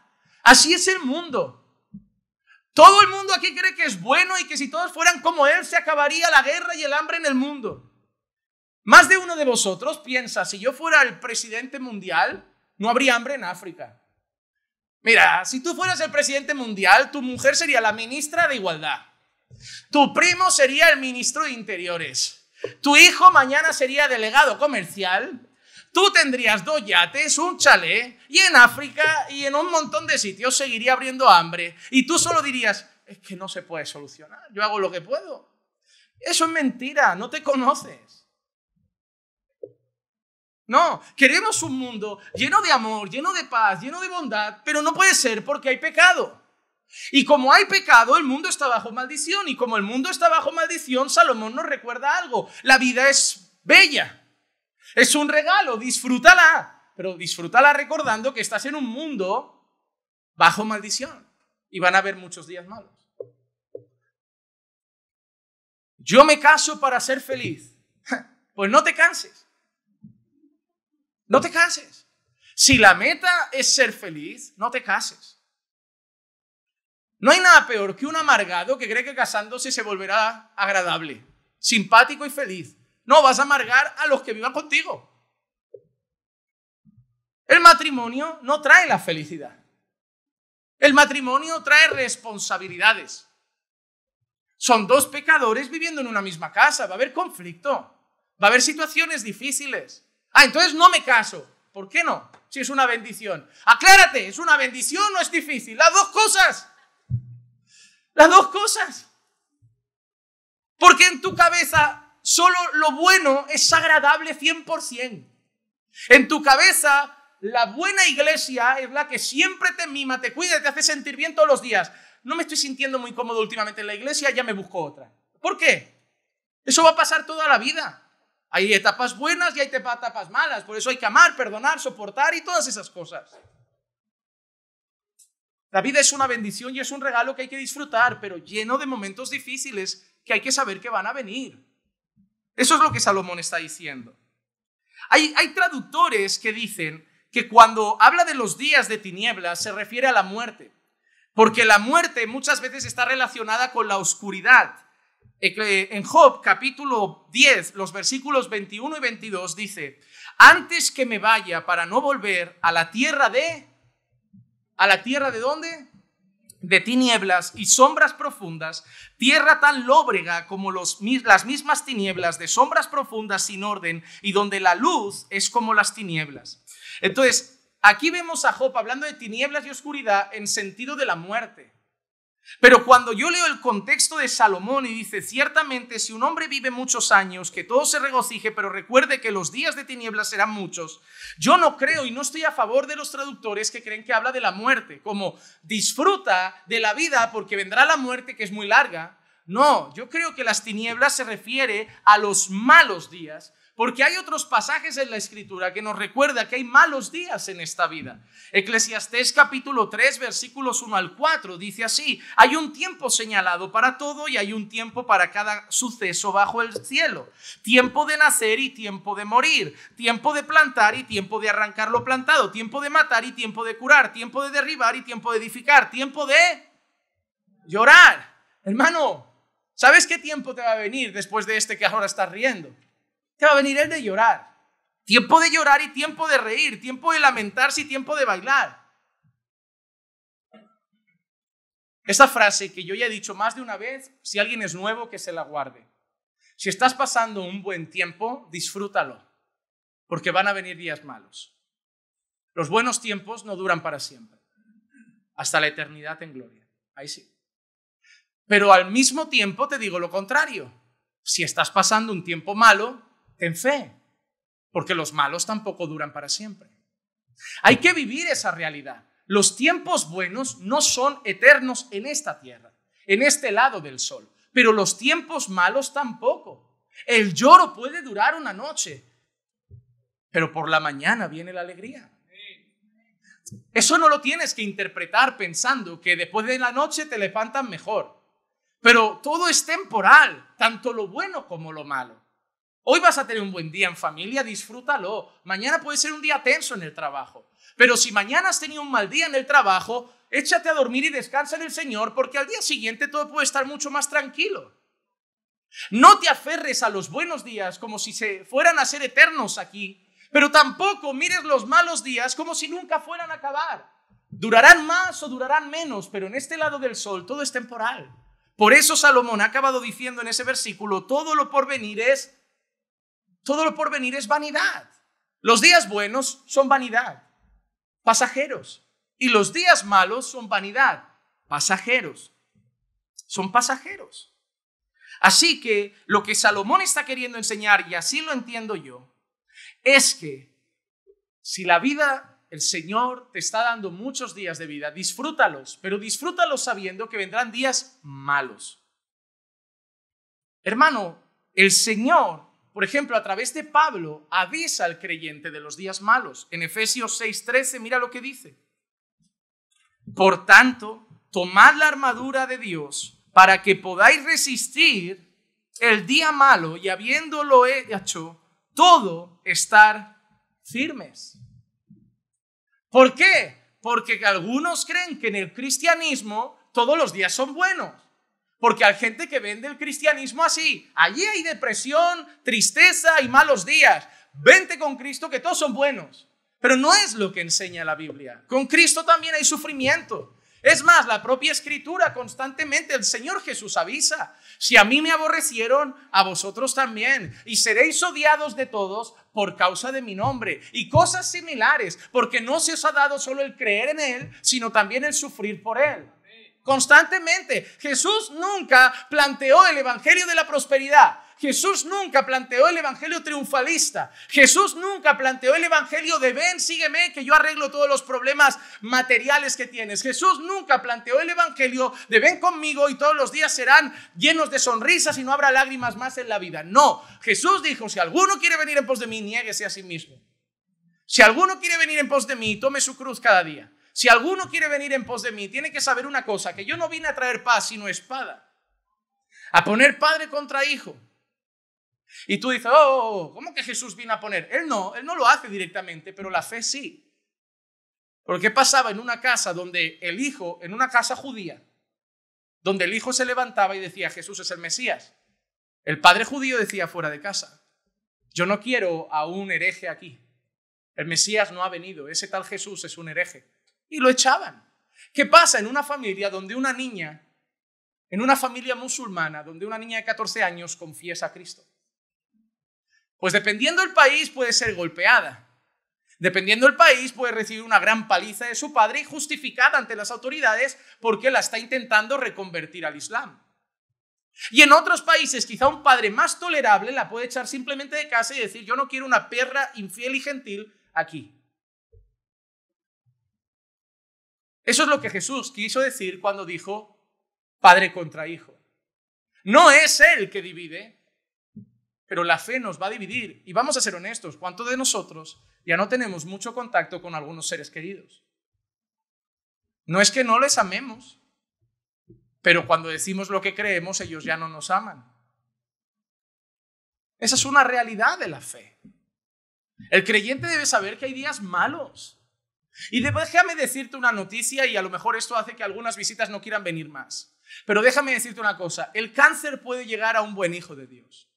Así es el mundo. Todo el mundo aquí cree que es bueno y que si todos fueran como él se acabaría la guerra y el hambre en el mundo. Más de uno de vosotros piensa, si yo fuera el presidente mundial, no habría hambre en África. Mira, si tú fueras el presidente mundial, tu mujer sería la ministra de Igualdad. Tu primo sería el ministro de Interiores. Tu hijo mañana sería delegado comercial. Tú tendrías dos yates, un chalet, y en África y en un montón de sitios seguiría abriendo hambre. Y tú solo dirías, es que no se puede solucionar, yo hago lo que puedo. Eso es mentira, no te conoces. No, queremos un mundo lleno de amor, lleno de paz, lleno de bondad, pero no puede ser porque hay pecado. Y como hay pecado, el mundo está bajo maldición. Y como el mundo está bajo maldición, Salomón nos recuerda algo. La vida es bella. Es un regalo, disfrútala. Pero disfrútala recordando que estás en un mundo bajo maldición. Y van a haber muchos días malos. Yo me caso para ser feliz. Pues no te canses. No te cases. Si la meta es ser feliz, no te cases. No hay nada peor que un amargado que cree que casándose se volverá agradable, simpático y feliz. No, vas a amargar a los que vivan contigo. El matrimonio no trae la felicidad. El matrimonio trae responsabilidades. Son dos pecadores viviendo en una misma casa. Va a haber conflicto. Va a haber situaciones difíciles. Ah, entonces no me caso. ¿Por qué no? Si es una bendición. Aclárate, ¿es una bendición o es difícil? Las dos cosas. Las dos cosas. Porque en tu cabeza solo lo bueno es agradable 100%. En tu cabeza la buena iglesia es la que siempre te mima, te cuida, te hace sentir bien todos los días. No me estoy sintiendo muy cómodo últimamente en la iglesia, ya me busco otra. ¿Por qué? Eso va a pasar toda la vida. Hay etapas buenas y hay etapas malas. Por eso hay que amar, perdonar, soportar y todas esas cosas. La vida es una bendición y es un regalo que hay que disfrutar, pero lleno de momentos difíciles que hay que saber que van a venir. Eso es lo que Salomón está diciendo. Hay, traductores que dicen que cuando habla de los días de tinieblas se refiere a la muerte, porque la muerte muchas veces está relacionada con la oscuridad. Eh, eh, en Job capítulo 10, los versículos 21 y 22 dice, antes que me vaya para no volver a la tierra de a la tierra de dónde? De tinieblas y sombras profundas, tierra tan lóbrega como las mismas tinieblas, de sombras profundas sin orden, y donde la luz es como las tinieblas. Entonces, aquí vemos a Job hablando de tinieblas y oscuridad en sentido de la muerte. Pero cuando yo leo el contexto de Salomón y dice, ciertamente si un hombre vive muchos años, que todo se regocije, pero recuerde que los días de tinieblas serán muchos, yo no creo y no estoy a favor de los traductores que creen que habla de la muerte, como disfruta de la vida porque vendrá la muerte que es muy larga. No, yo creo que las tinieblas se refiere a los malos días, porque hay otros pasajes en la escritura que nos recuerda que hay malos días en esta vida. Eclesiastés capítulo 3 versículos 1 al 4 dice así, hay un tiempo señalado para todo y hay un tiempo para cada suceso bajo el cielo. Tiempo de nacer y tiempo de morir. Tiempo de plantar y tiempo de arrancar lo plantado. Tiempo de matar y tiempo de curar. Tiempo de derribar y tiempo de edificar. Tiempo de llorar. Hermano, ¿sabes qué tiempo te va a venir después de este que ahora estás riendo? Te va a venir el de llorar. Tiempo de llorar y tiempo de reír, tiempo de lamentarse y tiempo de bailar. Esa frase que yo ya he dicho más de una vez, si alguien es nuevo, que se la guarde. Si estás pasando un buen tiempo, disfrútalo, porque van a venir días malos. Los buenos tiempos no duran para siempre, hasta la eternidad en gloria. Ahí sí. Pero al mismo tiempo te digo lo contrario. Si estás pasando un tiempo malo, en fe, porque los malos tampoco duran para siempre. Hay que vivir esa realidad. Los tiempos buenos no son eternos en esta tierra, en este lado del sol, pero los tiempos malos tampoco. El lloro puede durar una noche, pero por la mañana viene la alegría. Eso no lo tienes que interpretar pensando que después de la noche te levantan mejor. Pero todo es temporal, tanto lo bueno como lo malo. Hoy vas a tener un buen día en familia, disfrútalo. Mañana puede ser un día tenso en el trabajo. Pero si mañana has tenido un mal día en el trabajo, échate a dormir y descansa en el Señor, porque al día siguiente todo puede estar mucho más tranquilo. No te aferres a los buenos días como si se fueran a ser eternos aquí, pero tampoco mires los malos días como si nunca fueran a acabar. Durarán más o durarán menos, pero en este lado del sol todo es temporal. Por eso Salomón ha acabado diciendo en ese versículo, todo lo por venir es todo lo porvenir es vanidad. Los días buenos son vanidad, pasajeros. Y los días malos son vanidad, pasajeros. Son pasajeros. Así que lo que Salomón está queriendo enseñar, y así lo entiendo yo, es que si la vida, el Señor te está dando muchos días de vida, disfrútalos, pero disfrútalos sabiendo que vendrán días malos. Hermano, el Señor por ejemplo, a través de Pablo, avisa al creyente de los días malos. En Efesios 6:13, mira lo que dice. Por tanto, tomad la armadura de Dios para que podáis resistir el día malo y habiéndolo hecho, todo estar firmes. ¿Por qué? Porque algunos creen que en el cristianismo todos los días son buenos. Porque hay gente que vende el cristianismo así. Allí hay depresión, tristeza y malos días. Vente con Cristo que todos son buenos. Pero no es lo que enseña la Biblia. Con Cristo también hay sufrimiento. Es más, la propia escritura constantemente, el Señor Jesús avisa, si a mí me aborrecieron, a vosotros también, y seréis odiados de todos por causa de mi nombre, y cosas similares, porque no se os ha dado solo el creer en Él, sino también el sufrir por Él constantemente. Jesús nunca planteó el Evangelio de la Prosperidad. Jesús nunca planteó el evangelio triunfalista. Jesús nunca planteó el evangelio de ven, sígueme, que yo arreglo todos los problemas materiales que tienes. Jesús nunca planteó el evangelio de ven conmigo y todos los días serán llenos de sonrisas y no habrá lágrimas más en la vida. No, Jesús dijo, si alguno quiere venir en pos de mí, niéguese a sí mismo. Si alguno quiere venir en pos de mí, tome su cruz cada día. Si alguno quiere venir en pos de mí, tiene que saber una cosa, que yo no vine a traer paz, sino espada. A poner padre contra hijo. Y tú dices, oh, oh, oh, ¿cómo que Jesús vino a poner? Él no, él no lo hace directamente, pero la fe sí. Porque pasaba en una casa donde el hijo, en una casa judía, donde el hijo se levantaba y decía, Jesús es el Mesías. El padre judío decía fuera de casa, yo no quiero a un hereje aquí. El Mesías no ha venido, ese tal Jesús es un hereje y lo echaban. ¿Qué pasa en una familia donde una niña, en una familia musulmana, donde una niña de 14 años confiesa a Cristo? Pues dependiendo del país puede ser golpeada. Dependiendo del país puede recibir una gran paliza de su padre y justificada ante las autoridades porque la está intentando reconvertir al Islam. Y en otros países, quizá un padre más tolerable la puede echar simplemente de casa y decir, yo no quiero una perra infiel y gentil aquí. Eso es lo que Jesús quiso decir cuando dijo padre contra hijo. No es Él que divide, pero la fe nos va a dividir. Y vamos a ser honestos, ¿cuántos de nosotros ya no tenemos mucho contacto con algunos seres queridos? No es que no les amemos, pero cuando decimos lo que creemos, ellos ya no nos aman. Esa es una realidad de la fe. El creyente debe saber que hay días malos, y déjame decirte una noticia y a lo mejor esto hace que algunas visitas no quieran venir más. Pero déjame decirte una cosa, el cáncer puede llegar a un buen hijo de Dios.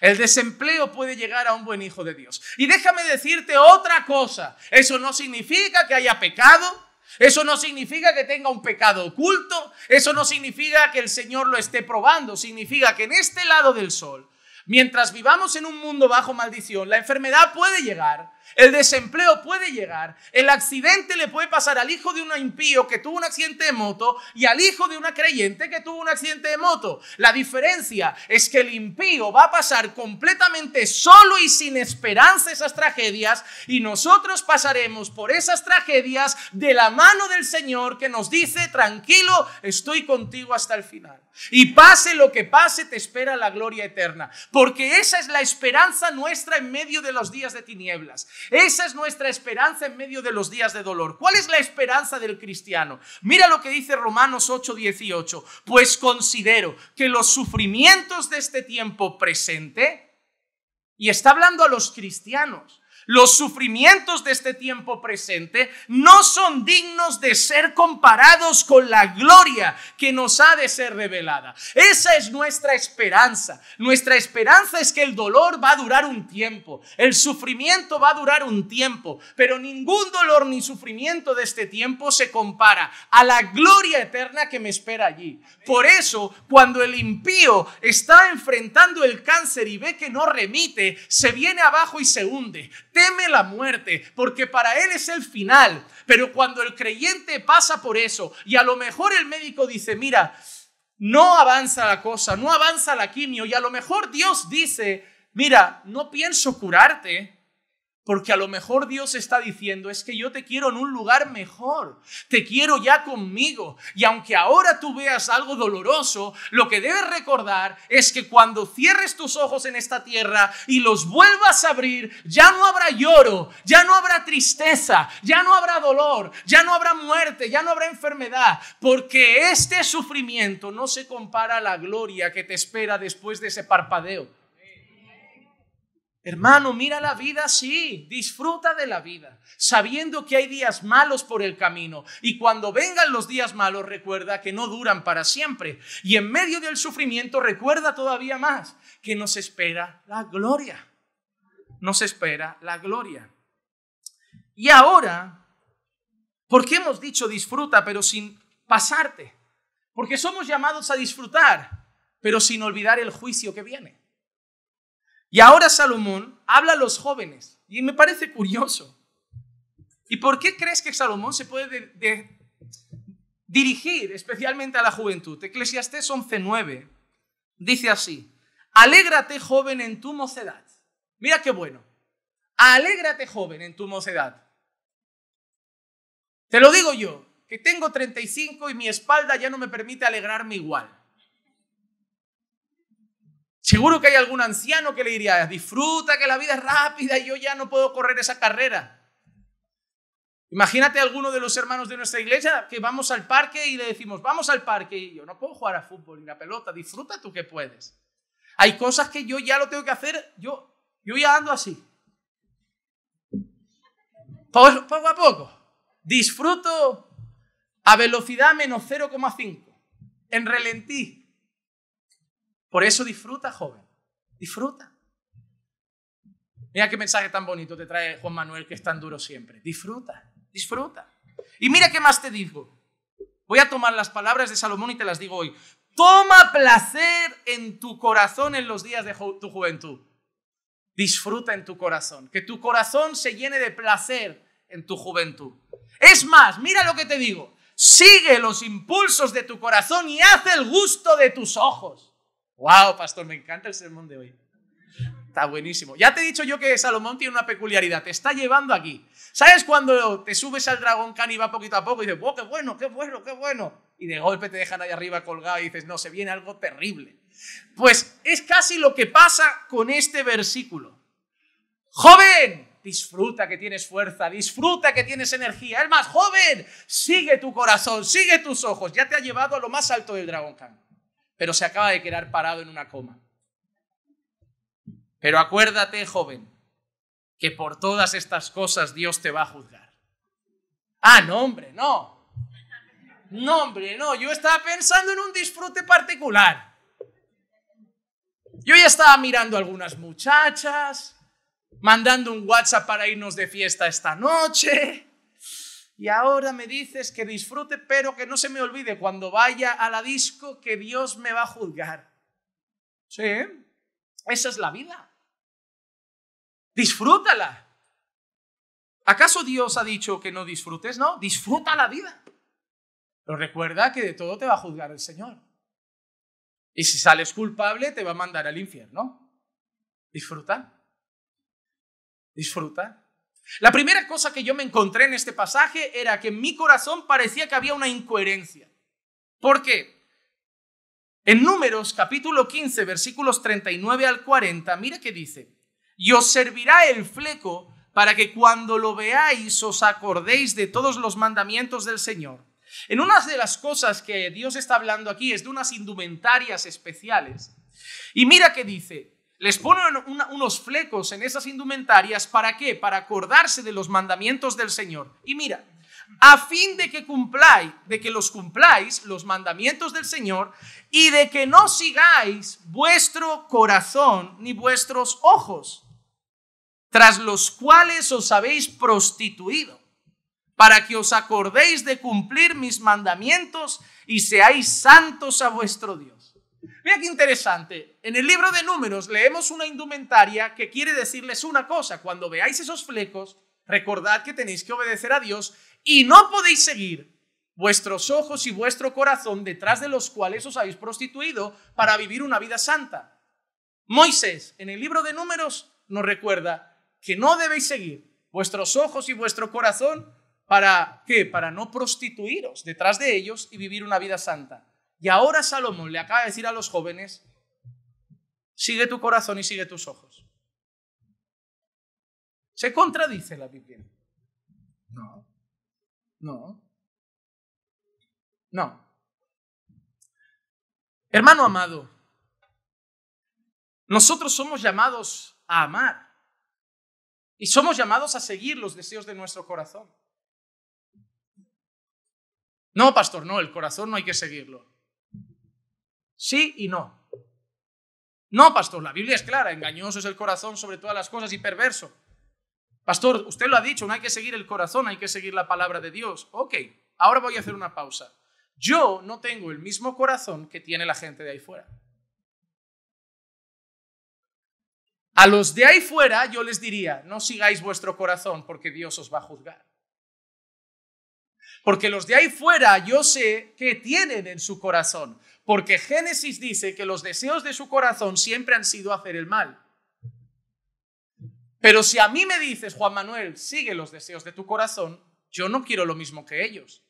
El desempleo puede llegar a un buen hijo de Dios. Y déjame decirte otra cosa, eso no significa que haya pecado, eso no significa que tenga un pecado oculto, eso no significa que el Señor lo esté probando, significa que en este lado del sol, mientras vivamos en un mundo bajo maldición, la enfermedad puede llegar, el desempleo puede llegar, el accidente le puede pasar al hijo de un impío que tuvo un accidente de moto y al hijo de una creyente que tuvo un accidente de moto. La diferencia es que el impío va a pasar completamente solo y sin esperanza esas tragedias y nosotros pasaremos por esas tragedias de la mano del Señor que nos dice, tranquilo, estoy contigo hasta el final. Y pase lo que pase, te espera la gloria eterna, porque esa es la esperanza nuestra en medio de los días de tinieblas. Esa es nuestra esperanza en medio de los días de dolor. ¿Cuál es la esperanza del cristiano? Mira lo que dice Romanos 8:18. Pues considero que los sufrimientos de este tiempo presente, y está hablando a los cristianos, los sufrimientos de este tiempo presente no son dignos de ser comparados con la gloria que nos ha de ser revelada. Esa es nuestra esperanza. Nuestra esperanza es que el dolor va a durar un tiempo, el sufrimiento va a durar un tiempo, pero ningún dolor ni sufrimiento de este tiempo se compara a la gloria eterna que me espera allí. Por eso, cuando el impío está enfrentando el cáncer y ve que no remite, se viene abajo y se hunde teme la muerte, porque para él es el final. Pero cuando el creyente pasa por eso y a lo mejor el médico dice, mira, no avanza la cosa, no avanza la quimio y a lo mejor Dios dice, mira, no pienso curarte, porque a lo mejor Dios está diciendo, es que yo te quiero en un lugar mejor, te quiero ya conmigo. Y aunque ahora tú veas algo doloroso, lo que debes recordar es que cuando cierres tus ojos en esta tierra y los vuelvas a abrir, ya no habrá lloro, ya no habrá tristeza, ya no habrá dolor, ya no habrá muerte, ya no habrá enfermedad, porque este sufrimiento no se compara a la gloria que te espera después de ese parpadeo. Hermano, mira la vida sí, disfruta de la vida, sabiendo que hay días malos por el camino. Y cuando vengan los días malos, recuerda que no duran para siempre. Y en medio del sufrimiento, recuerda todavía más que nos espera la gloria. Nos espera la gloria. Y ahora, ¿por qué hemos dicho disfruta, pero sin pasarte? Porque somos llamados a disfrutar, pero sin olvidar el juicio que viene. Y ahora Salomón habla a los jóvenes. Y me parece curioso. ¿Y por qué crees que Salomón se puede dirigir especialmente a la juventud? Eclesiastés 11.9 dice así, alégrate joven en tu mocedad. Mira qué bueno. Alégrate joven en tu mocedad. Te lo digo yo, que tengo 35 y mi espalda ya no me permite alegrarme igual. Seguro que hay algún anciano que le diría, disfruta que la vida es rápida y yo ya no puedo correr esa carrera. Imagínate a alguno de los hermanos de nuestra iglesia que vamos al parque y le decimos, vamos al parque y yo no puedo jugar a fútbol ni a pelota, disfruta tú que puedes. Hay cosas que yo ya lo tengo que hacer, yo, yo ya ando así. Poco, poco a poco. Disfruto a velocidad menos 0,5, en relentí. Por eso disfruta, joven. Disfruta. Mira qué mensaje tan bonito te trae Juan Manuel, que es tan duro siempre. Disfruta, disfruta. Y mira qué más te digo. Voy a tomar las palabras de Salomón y te las digo hoy. Toma placer en tu corazón en los días de tu juventud. Disfruta en tu corazón. Que tu corazón se llene de placer en tu juventud. Es más, mira lo que te digo. Sigue los impulsos de tu corazón y haz el gusto de tus ojos. ¡Wow, pastor! Me encanta el sermón de hoy. Está buenísimo. Ya te he dicho yo que Salomón tiene una peculiaridad, te está llevando aquí. ¿Sabes cuando te subes al dragón can y va poquito a poco y dices, ¡Wow, qué bueno, qué bueno, qué bueno! Y de golpe te dejan ahí arriba colgado y dices, no, se viene algo terrible. Pues es casi lo que pasa con este versículo. Joven, disfruta que tienes fuerza, disfruta que tienes energía. Es más, joven, sigue tu corazón, sigue tus ojos. Ya te ha llevado a lo más alto del dragón can pero se acaba de quedar parado en una coma. Pero acuérdate, joven, que por todas estas cosas Dios te va a juzgar. Ah, no, hombre, no. No, hombre, no. Yo estaba pensando en un disfrute particular. Yo ya estaba mirando a algunas muchachas, mandando un WhatsApp para irnos de fiesta esta noche. Y ahora me dices que disfrute, pero que no se me olvide cuando vaya a la disco que Dios me va a juzgar. Sí, esa es la vida. Disfrútala. ¿Acaso Dios ha dicho que no disfrutes? No, disfruta la vida. Pero recuerda que de todo te va a juzgar el Señor. Y si sales culpable, te va a mandar al infierno. Disfruta. Disfruta. La primera cosa que yo me encontré en este pasaje era que en mi corazón parecía que había una incoherencia. ¿Por qué? En Números capítulo 15, versículos 39 al 40, mira que dice, y os servirá el fleco para que cuando lo veáis os acordéis de todos los mandamientos del Señor. En una de las cosas que Dios está hablando aquí es de unas indumentarias especiales. Y mira que dice, les ponen unos flecos en esas indumentarias, ¿para qué? Para acordarse de los mandamientos del Señor. Y mira, a fin de que cumpláis, de que los cumpláis los mandamientos del Señor y de que no sigáis vuestro corazón ni vuestros ojos, tras los cuales os habéis prostituido, para que os acordéis de cumplir mis mandamientos y seáis santos a vuestro Dios. Mira qué interesante. En el libro de números leemos una indumentaria que quiere decirles una cosa. Cuando veáis esos flecos, recordad que tenéis que obedecer a Dios y no podéis seguir vuestros ojos y vuestro corazón detrás de los cuales os habéis prostituido para vivir una vida santa. Moisés, en el libro de números, nos recuerda que no debéis seguir vuestros ojos y vuestro corazón para qué? Para no prostituiros detrás de ellos y vivir una vida santa. Y ahora Salomón le acaba de decir a los jóvenes, sigue tu corazón y sigue tus ojos. ¿Se contradice la Biblia? No, no, no. Hermano amado, nosotros somos llamados a amar y somos llamados a seguir los deseos de nuestro corazón. No, pastor, no, el corazón no hay que seguirlo. Sí y no. No, pastor, la Biblia es clara, engañoso es el corazón sobre todas las cosas y perverso. Pastor, usted lo ha dicho, no hay que seguir el corazón, hay que seguir la palabra de Dios. Ok, ahora voy a hacer una pausa. Yo no tengo el mismo corazón que tiene la gente de ahí fuera. A los de ahí fuera yo les diría, no sigáis vuestro corazón porque Dios os va a juzgar. Porque los de ahí fuera yo sé qué tienen en su corazón. Porque Génesis dice que los deseos de su corazón siempre han sido hacer el mal. Pero si a mí me dices, Juan Manuel, sigue los deseos de tu corazón, yo no quiero lo mismo que ellos.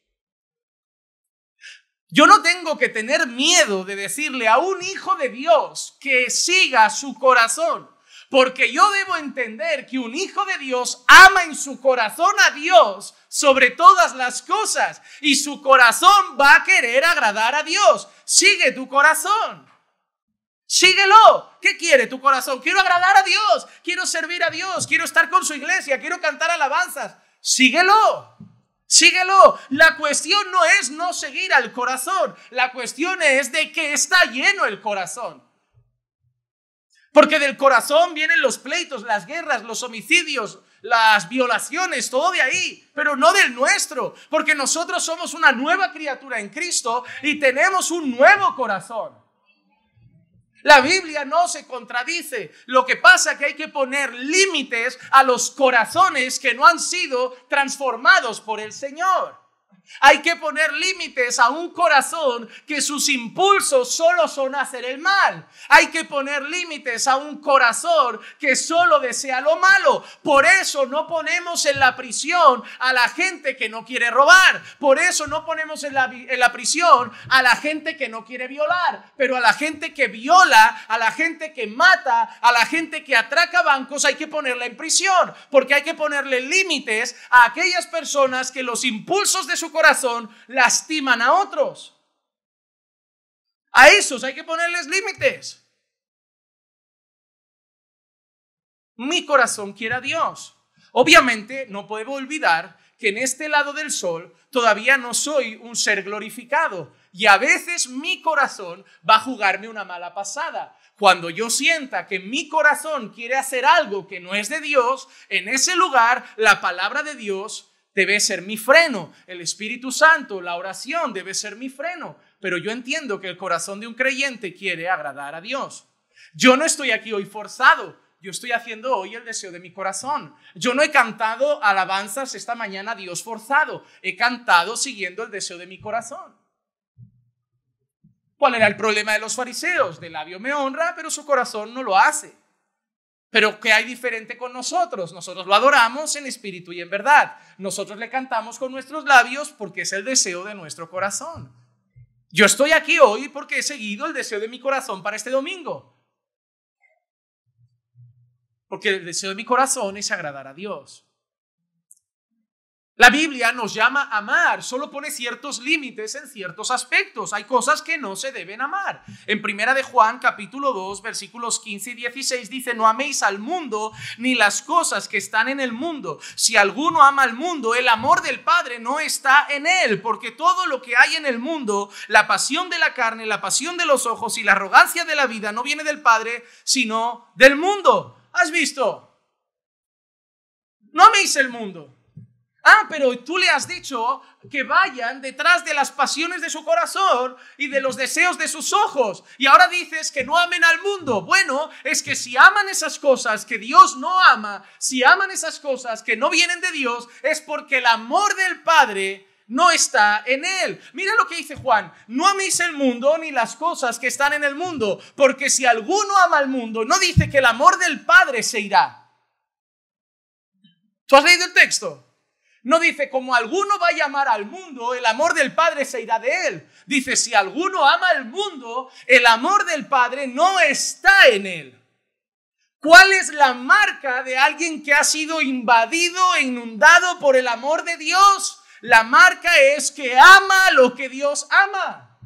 Yo no tengo que tener miedo de decirle a un hijo de Dios que siga su corazón. Porque yo debo entender que un hijo de Dios ama en su corazón a Dios sobre todas las cosas y su corazón va a querer agradar a Dios. Sigue tu corazón. Síguelo. ¿Qué quiere tu corazón? Quiero agradar a Dios, quiero servir a Dios, quiero estar con su iglesia, quiero cantar alabanzas. Síguelo. Síguelo. La cuestión no es no seguir al corazón, la cuestión es de que está lleno el corazón. Porque del corazón vienen los pleitos, las guerras, los homicidios, las violaciones, todo de ahí, pero no del nuestro, porque nosotros somos una nueva criatura en Cristo y tenemos un nuevo corazón. La Biblia no se contradice. Lo que pasa es que hay que poner límites a los corazones que no han sido transformados por el Señor. Hay que poner límites a un corazón que sus impulsos solo son hacer el mal. Hay que poner límites a un corazón que solo desea lo malo. Por eso no ponemos en la prisión a la gente que no quiere robar. Por eso no ponemos en la, prisión a la gente que no quiere violar. Pero a la gente que viola, a la gente que mata, a la gente que atraca bancos, hay que ponerla en prisión. Porque hay que ponerle límites a aquellas personas que los impulsos de su corazón corazón lastiman a otros. A esos hay que ponerles límites. Mi corazón quiere a Dios. Obviamente no puedo olvidar que en este lado del sol todavía no soy un ser glorificado y a veces mi corazón va a jugarme una mala pasada. Cuando yo sienta que mi corazón quiere hacer algo que no es de Dios, en ese lugar la palabra de Dios debe ser mi freno. El Espíritu Santo, la oración debe ser mi freno. Pero yo entiendo que el corazón de un creyente quiere agradar a Dios. Yo no estoy aquí hoy forzado. Yo estoy haciendo hoy el deseo de mi corazón. Yo no he cantado alabanzas esta mañana a Dios forzado. He cantado siguiendo el deseo de mi corazón. ¿Cuál era el problema de los fariseos? De labio me honra, pero su corazón no lo hace. Pero ¿qué hay diferente con nosotros? Nosotros lo adoramos en espíritu y en verdad. Nosotros le cantamos con nuestros labios porque es el deseo de nuestro corazón. Yo estoy aquí hoy porque he seguido el deseo de mi corazón para este domingo. Porque el deseo de mi corazón es agradar a Dios. La Biblia nos llama a amar, solo pone ciertos límites en ciertos aspectos. Hay cosas que no se deben amar. En Primera de Juan, capítulo 2, versículos 15 y 16 dice, "No améis al mundo ni las cosas que están en el mundo. Si alguno ama al mundo, el amor del Padre no está en él, porque todo lo que hay en el mundo, la pasión de la carne, la pasión de los ojos y la arrogancia de la vida no viene del Padre, sino del mundo." ¿Has visto? No améis el mundo. Ah, pero tú le has dicho que vayan detrás de las pasiones de su corazón y de los deseos de sus ojos. Y ahora dices que no amen al mundo. Bueno, es que si aman esas cosas que Dios no ama, si aman esas cosas que no vienen de Dios, es porque el amor del Padre no está en él. Mira lo que dice Juan, no améis el mundo ni las cosas que están en el mundo, porque si alguno ama al mundo, no dice que el amor del Padre se irá. ¿Tú has leído el texto? No dice, como alguno va a amar al mundo, el amor del Padre se irá de él. Dice, si alguno ama al mundo, el amor del Padre no está en él. ¿Cuál es la marca de alguien que ha sido invadido e inundado por el amor de Dios? La marca es que ama lo que Dios ama.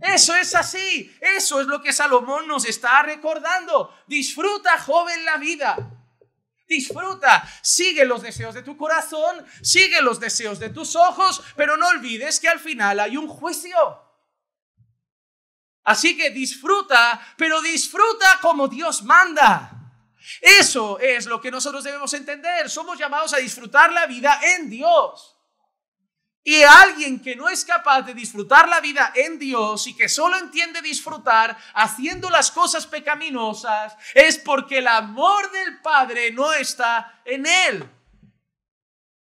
Eso es así, eso es lo que Salomón nos está recordando. Disfruta, joven, la vida. Disfruta, sigue los deseos de tu corazón, sigue los deseos de tus ojos, pero no olvides que al final hay un juicio. Así que disfruta, pero disfruta como Dios manda. Eso es lo que nosotros debemos entender. Somos llamados a disfrutar la vida en Dios. Y alguien que no es capaz de disfrutar la vida en Dios y que solo entiende disfrutar haciendo las cosas pecaminosas es porque el amor del Padre no está en él.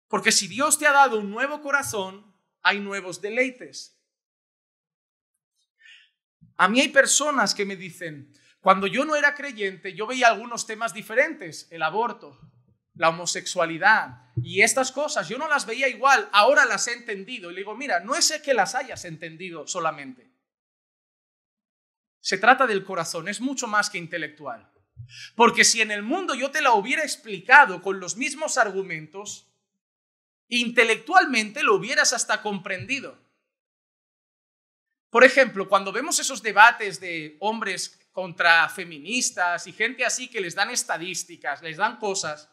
Porque si Dios te ha dado un nuevo corazón, hay nuevos deleites. A mí hay personas que me dicen, cuando yo no era creyente, yo veía algunos temas diferentes, el aborto, la homosexualidad y estas cosas, yo no las veía igual, ahora las he entendido. Y le digo, mira, no es que las hayas entendido solamente. Se trata del corazón, es mucho más que intelectual. Porque si en el mundo yo te la hubiera explicado con los mismos argumentos, intelectualmente lo hubieras hasta comprendido. Por ejemplo, cuando vemos esos debates de hombres contra feministas y gente así que les dan estadísticas, les dan cosas,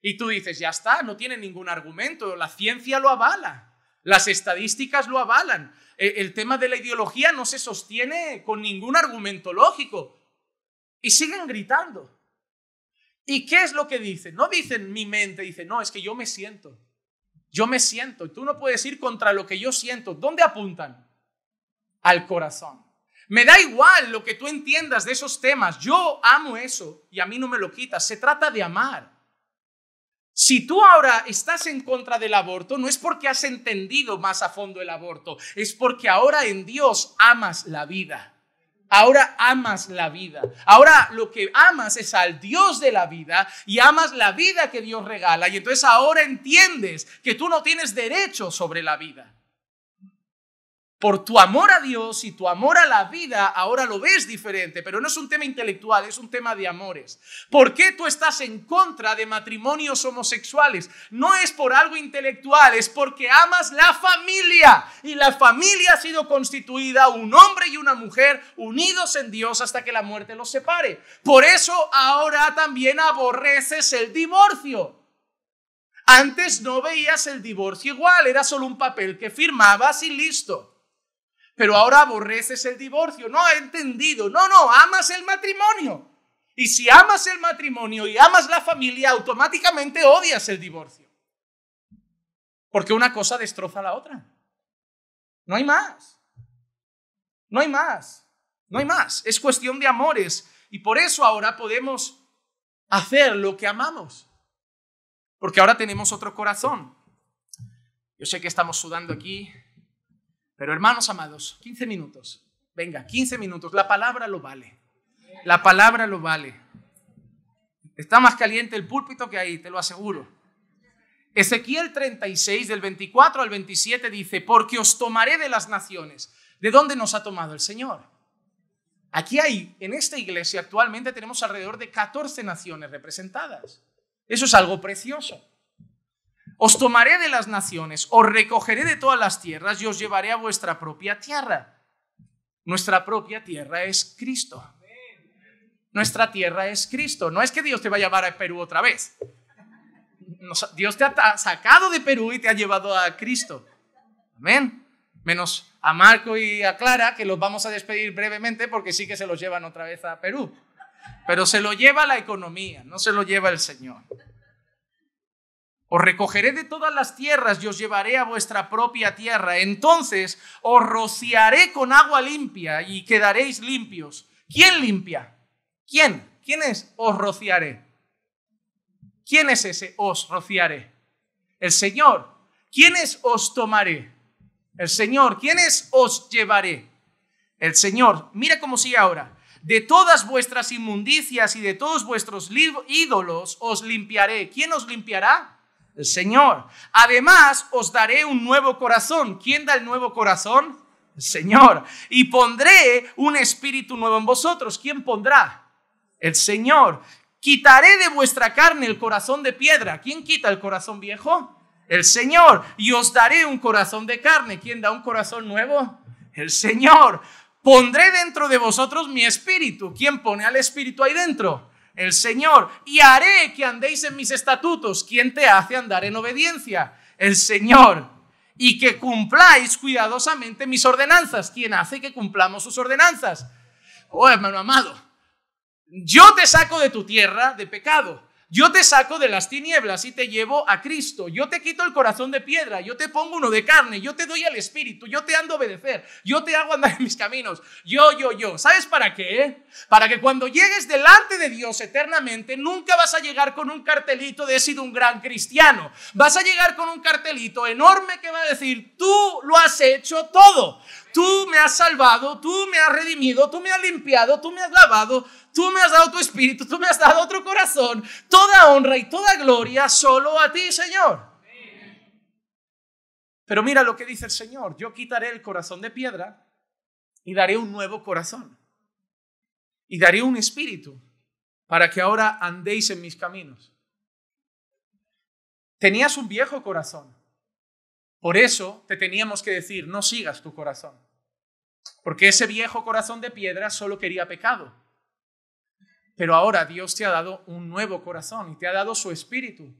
y tú dices, ya está, no tiene ningún argumento, la ciencia lo avala, las estadísticas lo avalan, e, el, tema de la ideología no se sostiene con ningún argumento lógico. Y siguen gritando. ¿Y qué es lo que dicen? No dicen mi mente, dicen, no, es que yo me siento. Yo me siento tú no puedes ir contra lo que yo siento. ¿Dónde apuntan? Al corazón. Me da igual lo que tú entiendas de esos temas. Yo amo eso y a mí no me lo quitas. Se trata de amar. Si tú ahora estás en contra del aborto, no es porque has entendido más a fondo el aborto, es porque ahora en Dios amas la vida. Ahora amas la vida. Ahora lo que amas es al Dios de la vida y amas la vida que Dios regala. Y entonces ahora entiendes que tú no tienes derecho sobre la vida por tu amor a Dios y tu amor a la vida, ahora lo ves diferente, pero no es un tema intelectual, es un tema de amores. ¿Por qué tú estás en contra de matrimonios homosexuales? No es por algo intelectual, es porque amas la familia y la familia ha sido constituida un hombre y una mujer unidos en Dios hasta que la muerte los separe. Por eso ahora también aborreces el divorcio. Antes no veías el divorcio igual, era solo un papel que firmabas y listo pero ahora aborreces el divorcio. No, he entendido. No, no, amas el matrimonio. Y si amas el matrimonio y amas la familia, automáticamente odias el divorcio. Porque una cosa destroza la otra. No hay más. No hay más. No hay más. Es cuestión de amores. Y por eso ahora podemos hacer lo que amamos. Porque ahora tenemos otro corazón. Yo sé que estamos sudando aquí, pero hermanos amados, 15 minutos. Venga, 15 minutos. La palabra lo vale. La palabra lo vale. Está más caliente el púlpito que ahí, te lo aseguro. Ezequiel 36, del 24 al 27 dice, porque os tomaré de las naciones. ¿De dónde nos ha tomado el Señor? Aquí hay, en esta iglesia actualmente tenemos alrededor de 14 naciones representadas. Eso es algo precioso. Os tomaré de las naciones, os recogeré de todas las tierras y os llevaré a vuestra propia tierra. Nuestra propia tierra es Cristo. Nuestra tierra es Cristo. No es que Dios te va a llevar a Perú otra vez. Dios te ha sacado de Perú y te ha llevado a Cristo. Amén. Menos a Marco y a Clara, que los vamos a despedir brevemente porque sí que se los llevan otra vez a Perú. Pero se lo lleva la economía, no se lo lleva el Señor. Os recogeré de todas las tierras y os llevaré a vuestra propia tierra. Entonces os rociaré con agua limpia y quedaréis limpios. ¿Quién limpia? ¿Quién? ¿Quién es os rociaré? ¿Quién es ese os rociaré? El Señor. ¿Quién os tomaré? El Señor. ¿Quién os llevaré? El Señor. Mira cómo sigue ahora. De todas vuestras inmundicias y de todos vuestros ídolos os limpiaré. ¿Quién os limpiará? el Señor. Además, os daré un nuevo corazón. ¿Quién da el nuevo corazón? El Señor. Y pondré un espíritu nuevo en vosotros. ¿Quién pondrá? El Señor. Quitaré de vuestra carne el corazón de piedra. ¿Quién quita el corazón viejo? El Señor. Y os daré un corazón de carne. ¿Quién da un corazón nuevo? El Señor. Pondré dentro de vosotros mi espíritu. ¿Quién pone al espíritu ahí dentro? el Señor, y haré que andéis en mis estatutos. ¿Quién te hace andar en obediencia? El Señor. Y que cumpláis cuidadosamente mis ordenanzas. ¿Quién hace que cumplamos sus ordenanzas? Oh, hermano amado, yo te saco de tu tierra de pecado yo te saco de las tinieblas y te llevo a Cristo. Yo te quito el corazón de piedra, yo te pongo uno de carne, yo te doy el espíritu, yo te ando a obedecer, yo te hago andar en mis caminos. Yo, yo, yo. ¿Sabes para qué? Para que cuando llegues delante de Dios eternamente, nunca vas a llegar con un cartelito de he sido un gran cristiano. Vas a llegar con un cartelito enorme que va a decir, tú lo has hecho todo. Tú me has salvado, tú me has redimido, tú me has limpiado, tú me has lavado, tú me has dado tu espíritu, tú me has dado otro corazón. Toda honra y toda gloria solo a ti, Señor. Pero mira lo que dice el Señor. Yo quitaré el corazón de piedra y daré un nuevo corazón. Y daré un espíritu para que ahora andéis en mis caminos. Tenías un viejo corazón por eso te teníamos que decir, no sigas tu corazón. Porque ese viejo corazón de piedra solo quería pecado. Pero ahora Dios te ha dado un nuevo corazón y te ha dado su espíritu.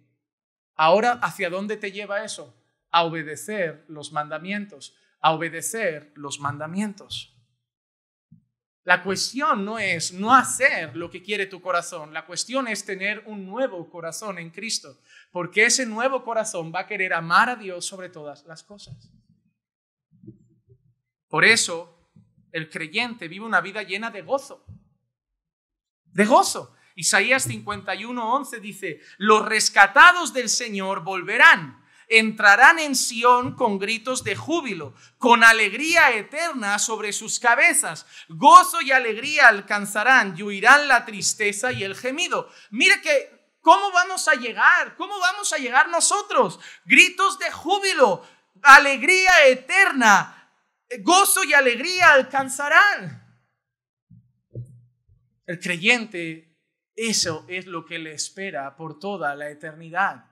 Ahora, ¿hacia dónde te lleva eso? A obedecer los mandamientos, a obedecer los mandamientos. La cuestión no es no hacer lo que quiere tu corazón, la cuestión es tener un nuevo corazón en Cristo, porque ese nuevo corazón va a querer amar a Dios sobre todas las cosas. Por eso el creyente vive una vida llena de gozo, de gozo. Isaías 11 dice, los rescatados del Señor volverán entrarán en Sión con gritos de júbilo, con alegría eterna sobre sus cabezas. Gozo y alegría alcanzarán y huirán la tristeza y el gemido. Mire que... ¿Cómo vamos a llegar? ¿Cómo vamos a llegar nosotros? Gritos de júbilo, alegría eterna, gozo y alegría alcanzarán. El creyente, eso es lo que le espera por toda la eternidad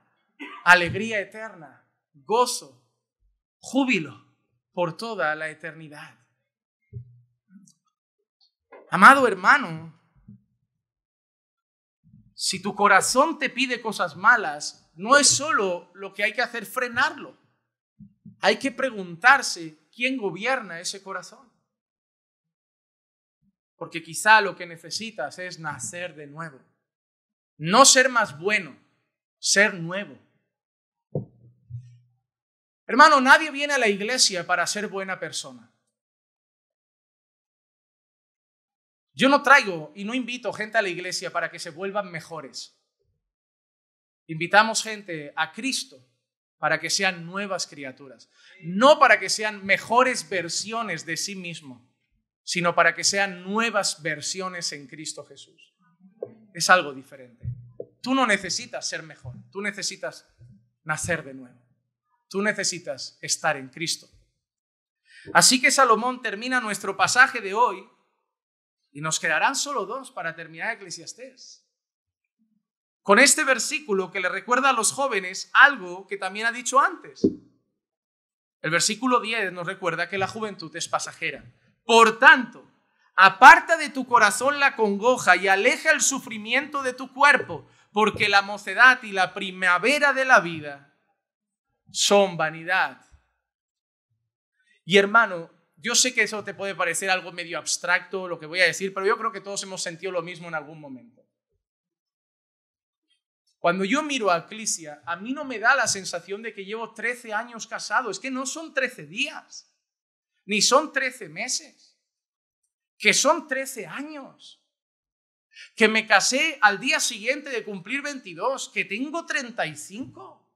alegría eterna, gozo, júbilo por toda la eternidad. Amado hermano, si tu corazón te pide cosas malas, no es solo lo que hay que hacer frenarlo. Hay que preguntarse quién gobierna ese corazón. Porque quizá lo que necesitas es nacer de nuevo. No ser más bueno, ser nuevo. Hermano, nadie viene a la iglesia para ser buena persona. Yo no traigo y no invito gente a la iglesia para que se vuelvan mejores. Invitamos gente a Cristo para que sean nuevas criaturas, no para que sean mejores versiones de sí mismo, sino para que sean nuevas versiones en Cristo Jesús. Es algo diferente. Tú no necesitas ser mejor, tú necesitas nacer de nuevo. Tú necesitas estar en Cristo. Así que Salomón termina nuestro pasaje de hoy y nos quedarán solo dos para terminar Eclesiastés. Con este versículo que le recuerda a los jóvenes algo que también ha dicho antes. El versículo 10 nos recuerda que la juventud es pasajera. Por tanto, aparta de tu corazón la congoja y aleja el sufrimiento de tu cuerpo, porque la mocedad y la primavera de la vida son vanidad. Y hermano, yo sé que eso te puede parecer algo medio abstracto lo que voy a decir, pero yo creo que todos hemos sentido lo mismo en algún momento. Cuando yo miro a Ecclesia, a mí no me da la sensación de que llevo 13 años casado, es que no son 13 días, ni son 13 meses, que son 13 años que me casé al día siguiente de cumplir 22, que tengo 35,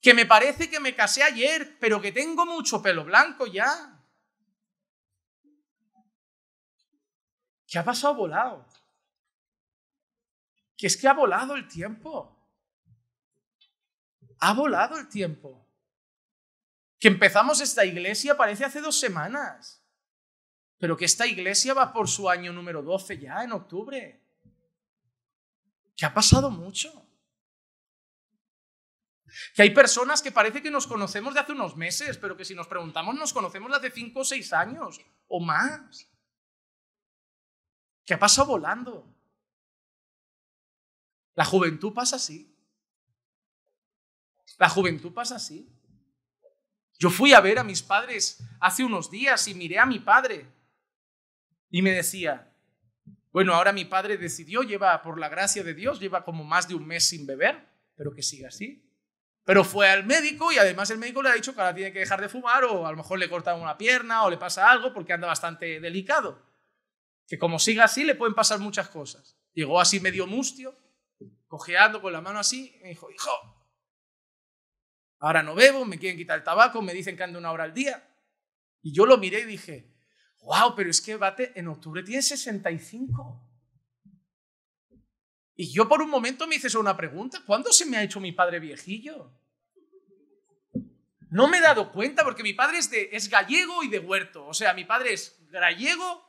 que me parece que me casé ayer, pero que tengo mucho pelo blanco ya. ¿Qué ha pasado volado. Que es que ha volado el tiempo. Ha volado el tiempo. Que empezamos esta iglesia parece hace dos semanas. Pero que esta iglesia va por su año número 12 ya en octubre. ¿Qué ha pasado mucho. Que hay personas que parece que nos conocemos de hace unos meses, pero que si nos preguntamos nos conocemos de hace cinco o seis años o más. ¿Qué ha pasado volando. La juventud pasa así. La juventud pasa así. Yo fui a ver a mis padres hace unos días y miré a mi padre y me decía, bueno, ahora mi padre decidió, lleva por la gracia de Dios, lleva como más de un mes sin beber, pero que siga así. Pero fue al médico y además el médico le ha dicho que ahora tiene que dejar de fumar o a lo mejor le cortan una pierna o le pasa algo porque anda bastante delicado. Que como siga así le pueden pasar muchas cosas. Llegó así medio mustio, cojeando con la mano así, y me dijo, hijo, ahora no bebo, me quieren quitar el tabaco, me dicen que ando una hora al día. Y yo lo miré y dije, wow, pero es que Bate en octubre tiene 65. Y yo por un momento me hice una pregunta, ¿cuándo se me ha hecho mi padre viejillo? No me he dado cuenta porque mi padre es, de, es gallego y de huerto, o sea, mi padre es gallego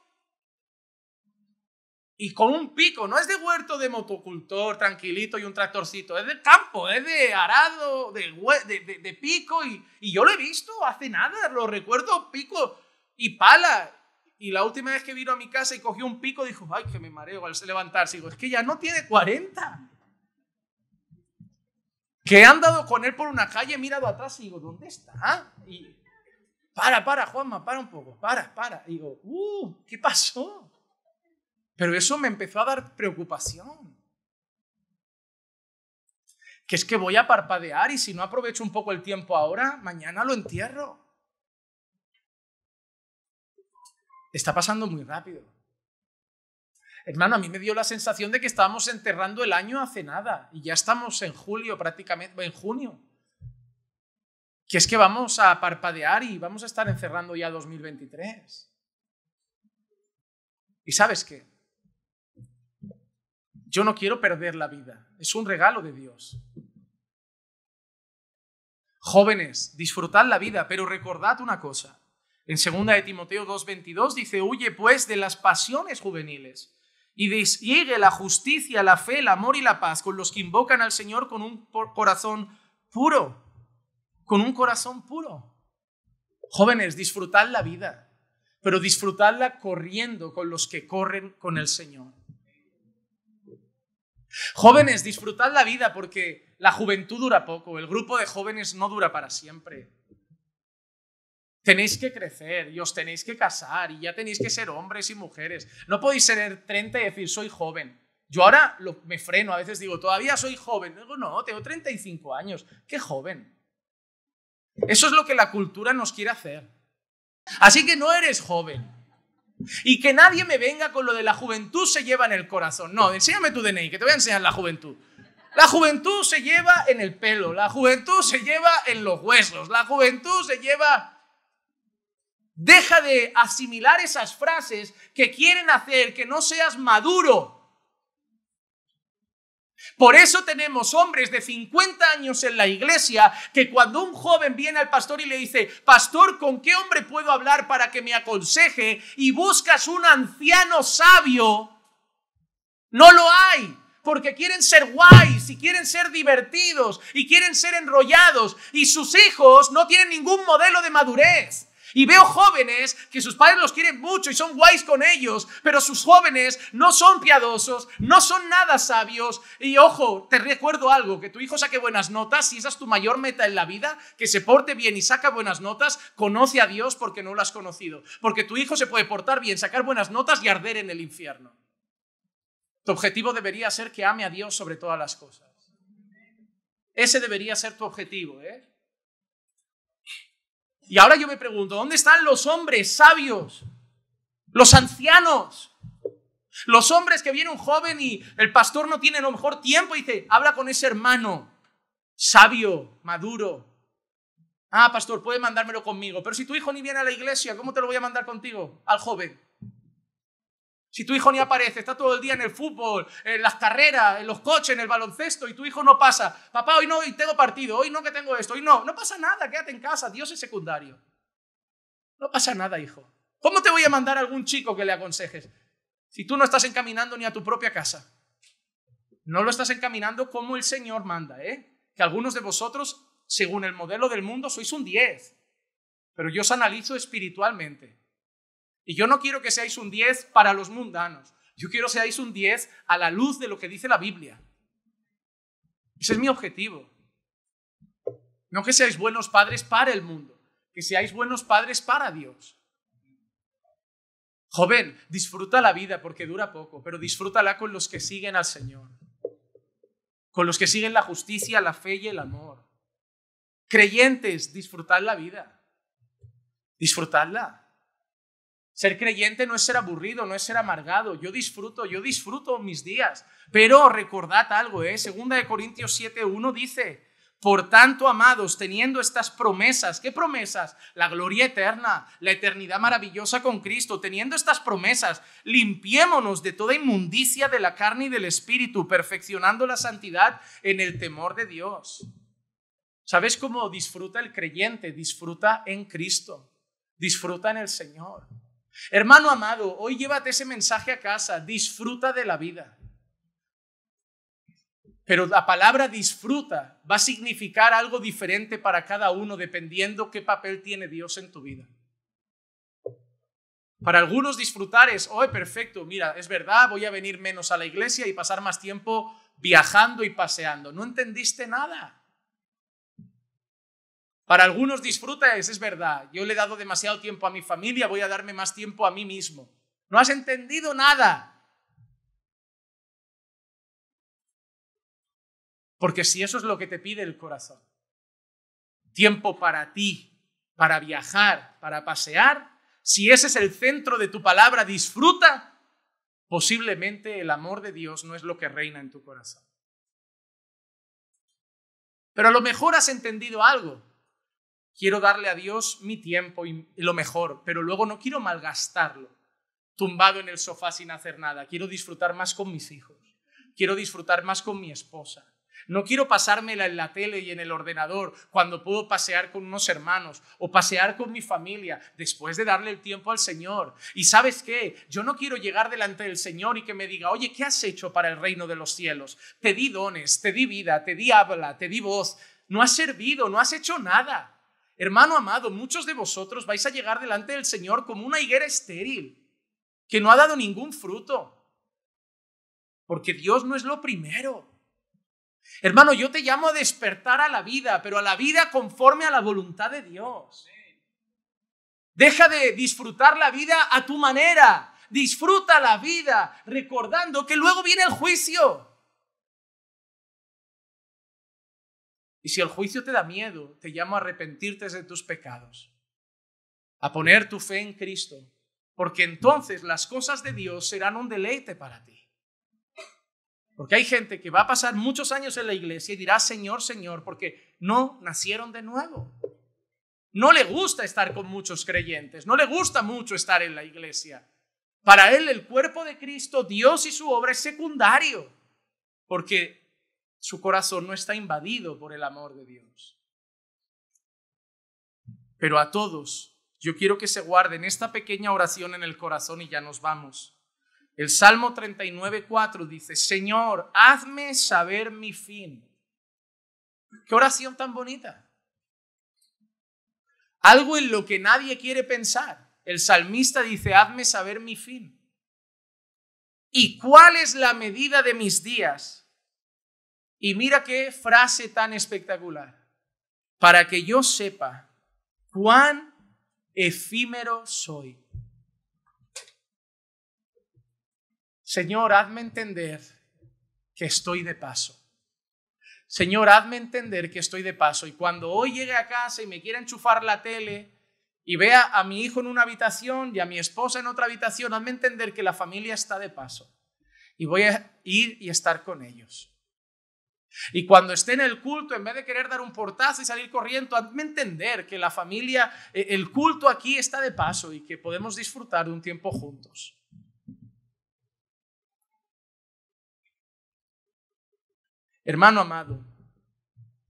y con un pico, no es de huerto de motocultor tranquilito y un tractorcito, es de campo, es de arado, de, de, de, pico y, y yo lo he visto hace nada, lo recuerdo pico y pala y la última vez que vino a mi casa y cogió un pico, dijo, ay, que me mareo al levantarse. digo, es que ya no tiene 40. Que he andado con él por una calle, he mirado atrás y digo, ¿dónde está? Y para, para, Juanma, para un poco, para, para. Y digo, uh, ¿qué pasó? Pero eso me empezó a dar preocupación. Que es que voy a parpadear y si no aprovecho un poco el tiempo ahora, mañana lo entierro. Está pasando muy rápido. Hermano, a mí me dio la sensación de que estábamos enterrando el año hace nada y ya estamos en julio prácticamente, en junio. Que es que vamos a parpadear y vamos a estar encerrando ya 2023. ¿Y sabes qué? Yo no quiero perder la vida. Es un regalo de Dios. Jóvenes, disfrutad la vida, pero recordad una cosa. En 2 de Timoteo 2.22 dice, huye pues de las pasiones juveniles y sigue la justicia, la fe, el amor y la paz con los que invocan al Señor con un corazón puro, con un corazón puro. Jóvenes, disfrutad la vida, pero disfrutadla corriendo con los que corren con el Señor. Jóvenes, disfrutad la vida porque la juventud dura poco, el grupo de jóvenes no dura para siempre tenéis que crecer y os tenéis que casar y ya tenéis que ser hombres y mujeres. No podéis ser 30 y decir, soy joven. Yo ahora lo, me freno, a veces digo, todavía soy joven. Digo, no, tengo 35 años, qué joven. Eso es lo que la cultura nos quiere hacer. Así que no eres joven. Y que nadie me venga con lo de la juventud se lleva en el corazón. No, enséñame tu DNI, que te voy a enseñar la juventud. La juventud se lleva en el pelo, la juventud se lleva en los huesos, la juventud se lleva Deja de asimilar esas frases que quieren hacer que no seas maduro. Por eso tenemos hombres de 50 años en la iglesia que cuando un joven viene al pastor y le dice, pastor, ¿con qué hombre puedo hablar para que me aconseje? Y buscas un anciano sabio, no lo hay. Porque quieren ser guays y quieren ser divertidos y quieren ser enrollados y sus hijos no tienen ningún modelo de madurez. Y veo jóvenes que sus padres los quieren mucho y son guays con ellos, pero sus jóvenes no son piadosos, no son nada sabios. Y ojo, te recuerdo algo, que tu hijo saque buenas notas, si esa es tu mayor meta en la vida, que se porte bien y saca buenas notas, conoce a Dios porque no lo has conocido. Porque tu hijo se puede portar bien, sacar buenas notas y arder en el infierno. Tu objetivo debería ser que ame a Dios sobre todas las cosas. Ese debería ser tu objetivo, ¿eh? Y ahora yo me pregunto, ¿dónde están los hombres sabios? Los ancianos. Los hombres que viene un joven y el pastor no tiene lo mejor tiempo y dice, habla con ese hermano sabio, maduro. Ah, pastor, puede mandármelo conmigo, pero si tu hijo ni viene a la iglesia, ¿cómo te lo voy a mandar contigo? Al joven. Si tu hijo ni aparece, está todo el día en el fútbol, en las carreras, en los coches, en el baloncesto, y tu hijo no pasa, papá, hoy no, hoy tengo partido, hoy no que tengo esto, hoy no, no pasa nada, quédate en casa, Dios es secundario. No pasa nada, hijo. ¿Cómo te voy a mandar a algún chico que le aconsejes si tú no estás encaminando ni a tu propia casa? No lo estás encaminando como el Señor manda, ¿eh? Que algunos de vosotros, según el modelo del mundo, sois un 10, pero yo os analizo espiritualmente. Y yo no quiero que seáis un 10 para los mundanos. Yo quiero que seáis un 10 a la luz de lo que dice la Biblia. Ese es mi objetivo. No que seáis buenos padres para el mundo, que seáis buenos padres para Dios. Joven, disfruta la vida porque dura poco, pero disfrútala con los que siguen al Señor, con los que siguen la justicia, la fe y el amor. Creyentes, disfrutad la vida, disfrutadla. Ser creyente no es ser aburrido, no es ser amargado. Yo disfruto, yo disfruto mis días. Pero recordad algo, ¿eh? Segunda de Corintios 7.1 dice, por tanto, amados, teniendo estas promesas, ¿qué promesas? La gloria eterna, la eternidad maravillosa con Cristo, teniendo estas promesas, limpiémonos de toda inmundicia de la carne y del espíritu, perfeccionando la santidad en el temor de Dios. ¿Sabes cómo disfruta el creyente? Disfruta en Cristo, disfruta en el Señor. Hermano amado, hoy llévate ese mensaje a casa, disfruta de la vida. Pero la palabra disfruta va a significar algo diferente para cada uno dependiendo qué papel tiene Dios en tu vida. Para algunos disfrutar es, hoy perfecto, mira, es verdad, voy a venir menos a la iglesia y pasar más tiempo viajando y paseando. No entendiste nada. Para algunos eso es verdad. Yo le he dado demasiado tiempo a mi familia, voy a darme más tiempo a mí mismo. No has entendido nada. Porque si eso es lo que te pide el corazón, tiempo para ti, para viajar, para pasear, si ese es el centro de tu palabra, disfruta, posiblemente el amor de Dios no es lo que reina en tu corazón. Pero a lo mejor has entendido algo. Quiero darle a Dios mi tiempo y lo mejor, pero luego no quiero malgastarlo, tumbado en el sofá sin hacer nada. Quiero disfrutar más con mis hijos. Quiero disfrutar más con mi esposa. No quiero pasármela en la tele y en el ordenador cuando puedo pasear con unos hermanos o pasear con mi familia después de darle el tiempo al Señor. Y sabes qué, yo no quiero llegar delante del Señor y que me diga, oye, ¿qué has hecho para el reino de los cielos? Te di dones, te di vida, te di habla, te di voz. No has servido, no has hecho nada. Hermano amado, muchos de vosotros vais a llegar delante del Señor como una higuera estéril, que no ha dado ningún fruto, porque Dios no es lo primero. Hermano, yo te llamo a despertar a la vida, pero a la vida conforme a la voluntad de Dios. Deja de disfrutar la vida a tu manera, disfruta la vida recordando que luego viene el juicio. si el juicio te da miedo, te llamo a arrepentirte de tus pecados, a poner tu fe en Cristo, porque entonces las cosas de Dios serán un deleite para ti. Porque hay gente que va a pasar muchos años en la iglesia y dirá, Señor, Señor, porque no nacieron de nuevo. No le gusta estar con muchos creyentes, no le gusta mucho estar en la iglesia. Para él el cuerpo de Cristo, Dios y su obra es secundario, porque su corazón no está invadido por el amor de Dios. Pero a todos, yo quiero que se guarden esta pequeña oración en el corazón y ya nos vamos. El Salmo 39.4 dice, Señor, hazme saber mi fin. Qué oración tan bonita. Algo en lo que nadie quiere pensar. El salmista dice, hazme saber mi fin. ¿Y cuál es la medida de mis días? Y mira qué frase tan espectacular. Para que yo sepa cuán efímero soy. Señor, hazme entender que estoy de paso. Señor, hazme entender que estoy de paso. Y cuando hoy llegue a casa y me quiera enchufar la tele y vea a mi hijo en una habitación y a mi esposa en otra habitación, hazme entender que la familia está de paso. Y voy a ir y estar con ellos. Y cuando esté en el culto, en vez de querer dar un portazo y salir corriendo, hazme entender que la familia, eh, el culto aquí está de paso y que podemos disfrutar de un tiempo juntos. Hermano amado,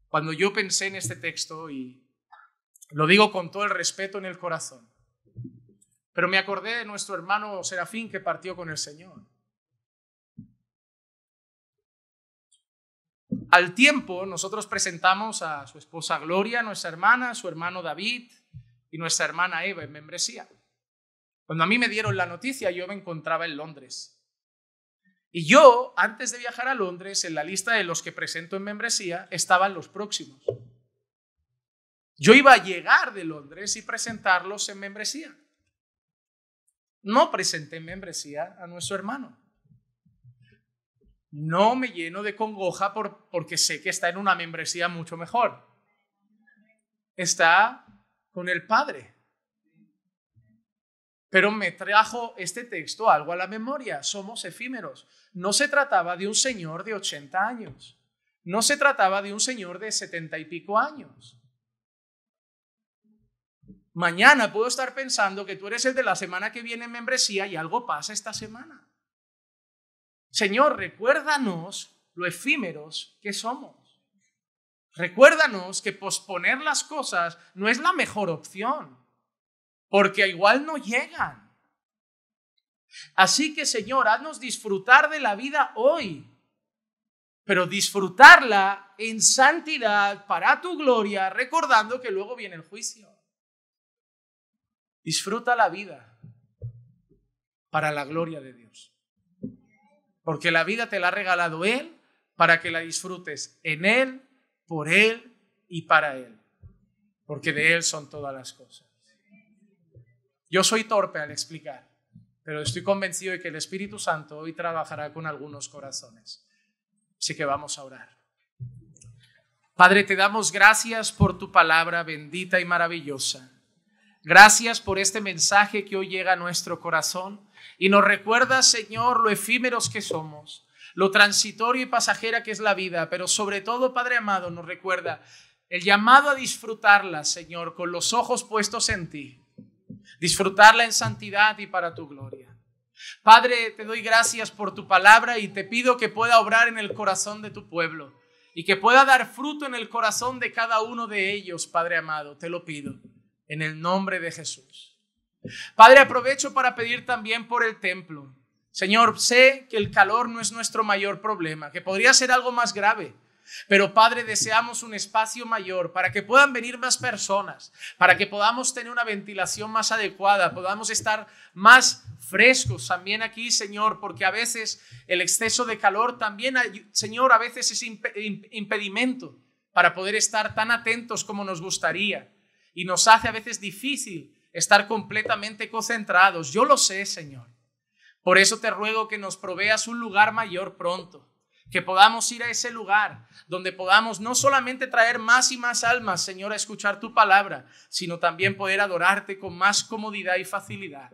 cuando yo pensé en este texto, y lo digo con todo el respeto en el corazón, pero me acordé de nuestro hermano Serafín que partió con el Señor. Al tiempo, nosotros presentamos a su esposa Gloria, nuestra hermana, su hermano David y nuestra hermana Eva en membresía. Cuando a mí me dieron la noticia, yo me encontraba en Londres. Y yo, antes de viajar a Londres, en la lista de los que presento en membresía, estaban los próximos. Yo iba a llegar de Londres y presentarlos en membresía. No presenté en membresía a nuestro hermano no me lleno de congoja porque sé que está en una membresía mucho mejor. Está con el Padre. Pero me trajo este texto algo a la memoria. Somos efímeros. No se trataba de un señor de 80 años. No se trataba de un señor de 70 y pico años. Mañana puedo estar pensando que tú eres el de la semana que viene en membresía y algo pasa esta semana. Señor, recuérdanos lo efímeros que somos. Recuérdanos que posponer las cosas no es la mejor opción, porque igual no llegan. Así que, Señor, haznos disfrutar de la vida hoy, pero disfrutarla en santidad para tu gloria, recordando que luego viene el juicio. Disfruta la vida para la gloria de Dios porque la vida te la ha regalado Él para que la disfrutes en Él, por Él y para Él, porque de Él son todas las cosas. Yo soy torpe al explicar, pero estoy convencido de que el Espíritu Santo hoy trabajará con algunos corazones. Así que vamos a orar. Padre, te damos gracias por tu palabra bendita y maravillosa. Gracias por este mensaje que hoy llega a nuestro corazón y nos recuerda, Señor, lo efímeros que somos, lo transitorio y pasajera que es la vida, pero sobre todo, Padre amado, nos recuerda el llamado a disfrutarla, Señor, con los ojos puestos en ti. Disfrutarla en santidad y para tu gloria. Padre, te doy gracias por tu palabra y te pido que pueda obrar en el corazón de tu pueblo y que pueda dar fruto en el corazón de cada uno de ellos, Padre amado. Te lo pido, en el nombre de Jesús. Padre, aprovecho para pedir también por el templo. Señor, sé que el calor no es nuestro mayor problema, que podría ser algo más grave. Pero Padre, deseamos un espacio mayor para que puedan venir más personas, para que podamos tener una ventilación más adecuada, podamos estar más frescos también aquí, Señor, porque a veces el exceso de calor también, Señor, a veces es impedimento para poder estar tan atentos como nos gustaría y nos hace a veces difícil estar completamente concentrados. Yo lo sé, Señor. Por eso te ruego que nos proveas un lugar mayor pronto, que podamos ir a ese lugar donde podamos no solamente traer más y más almas, Señor, a escuchar tu palabra, sino también poder adorarte con más comodidad y facilidad.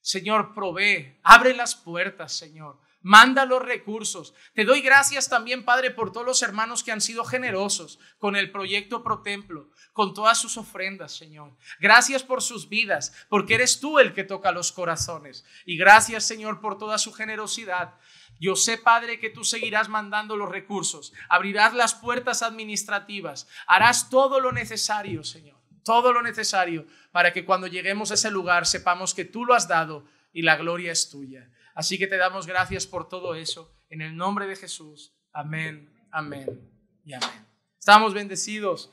Señor, provee, abre las puertas, Señor, manda los recursos. Te doy gracias también, Padre, por todos los hermanos que han sido generosos con el proyecto Pro Templo, con todas sus ofrendas, Señor. Gracias por sus vidas, porque eres tú el que toca los corazones. Y gracias, Señor, por toda su generosidad. Yo sé, Padre, que tú seguirás mandando los recursos, abrirás las puertas administrativas, harás todo lo necesario, Señor, todo lo necesario para que cuando lleguemos a ese lugar sepamos que tú lo has dado y la gloria es tuya. Así que te damos gracias por todo eso. En el nombre de Jesús. Amén, amén y amén. Estamos bendecidos.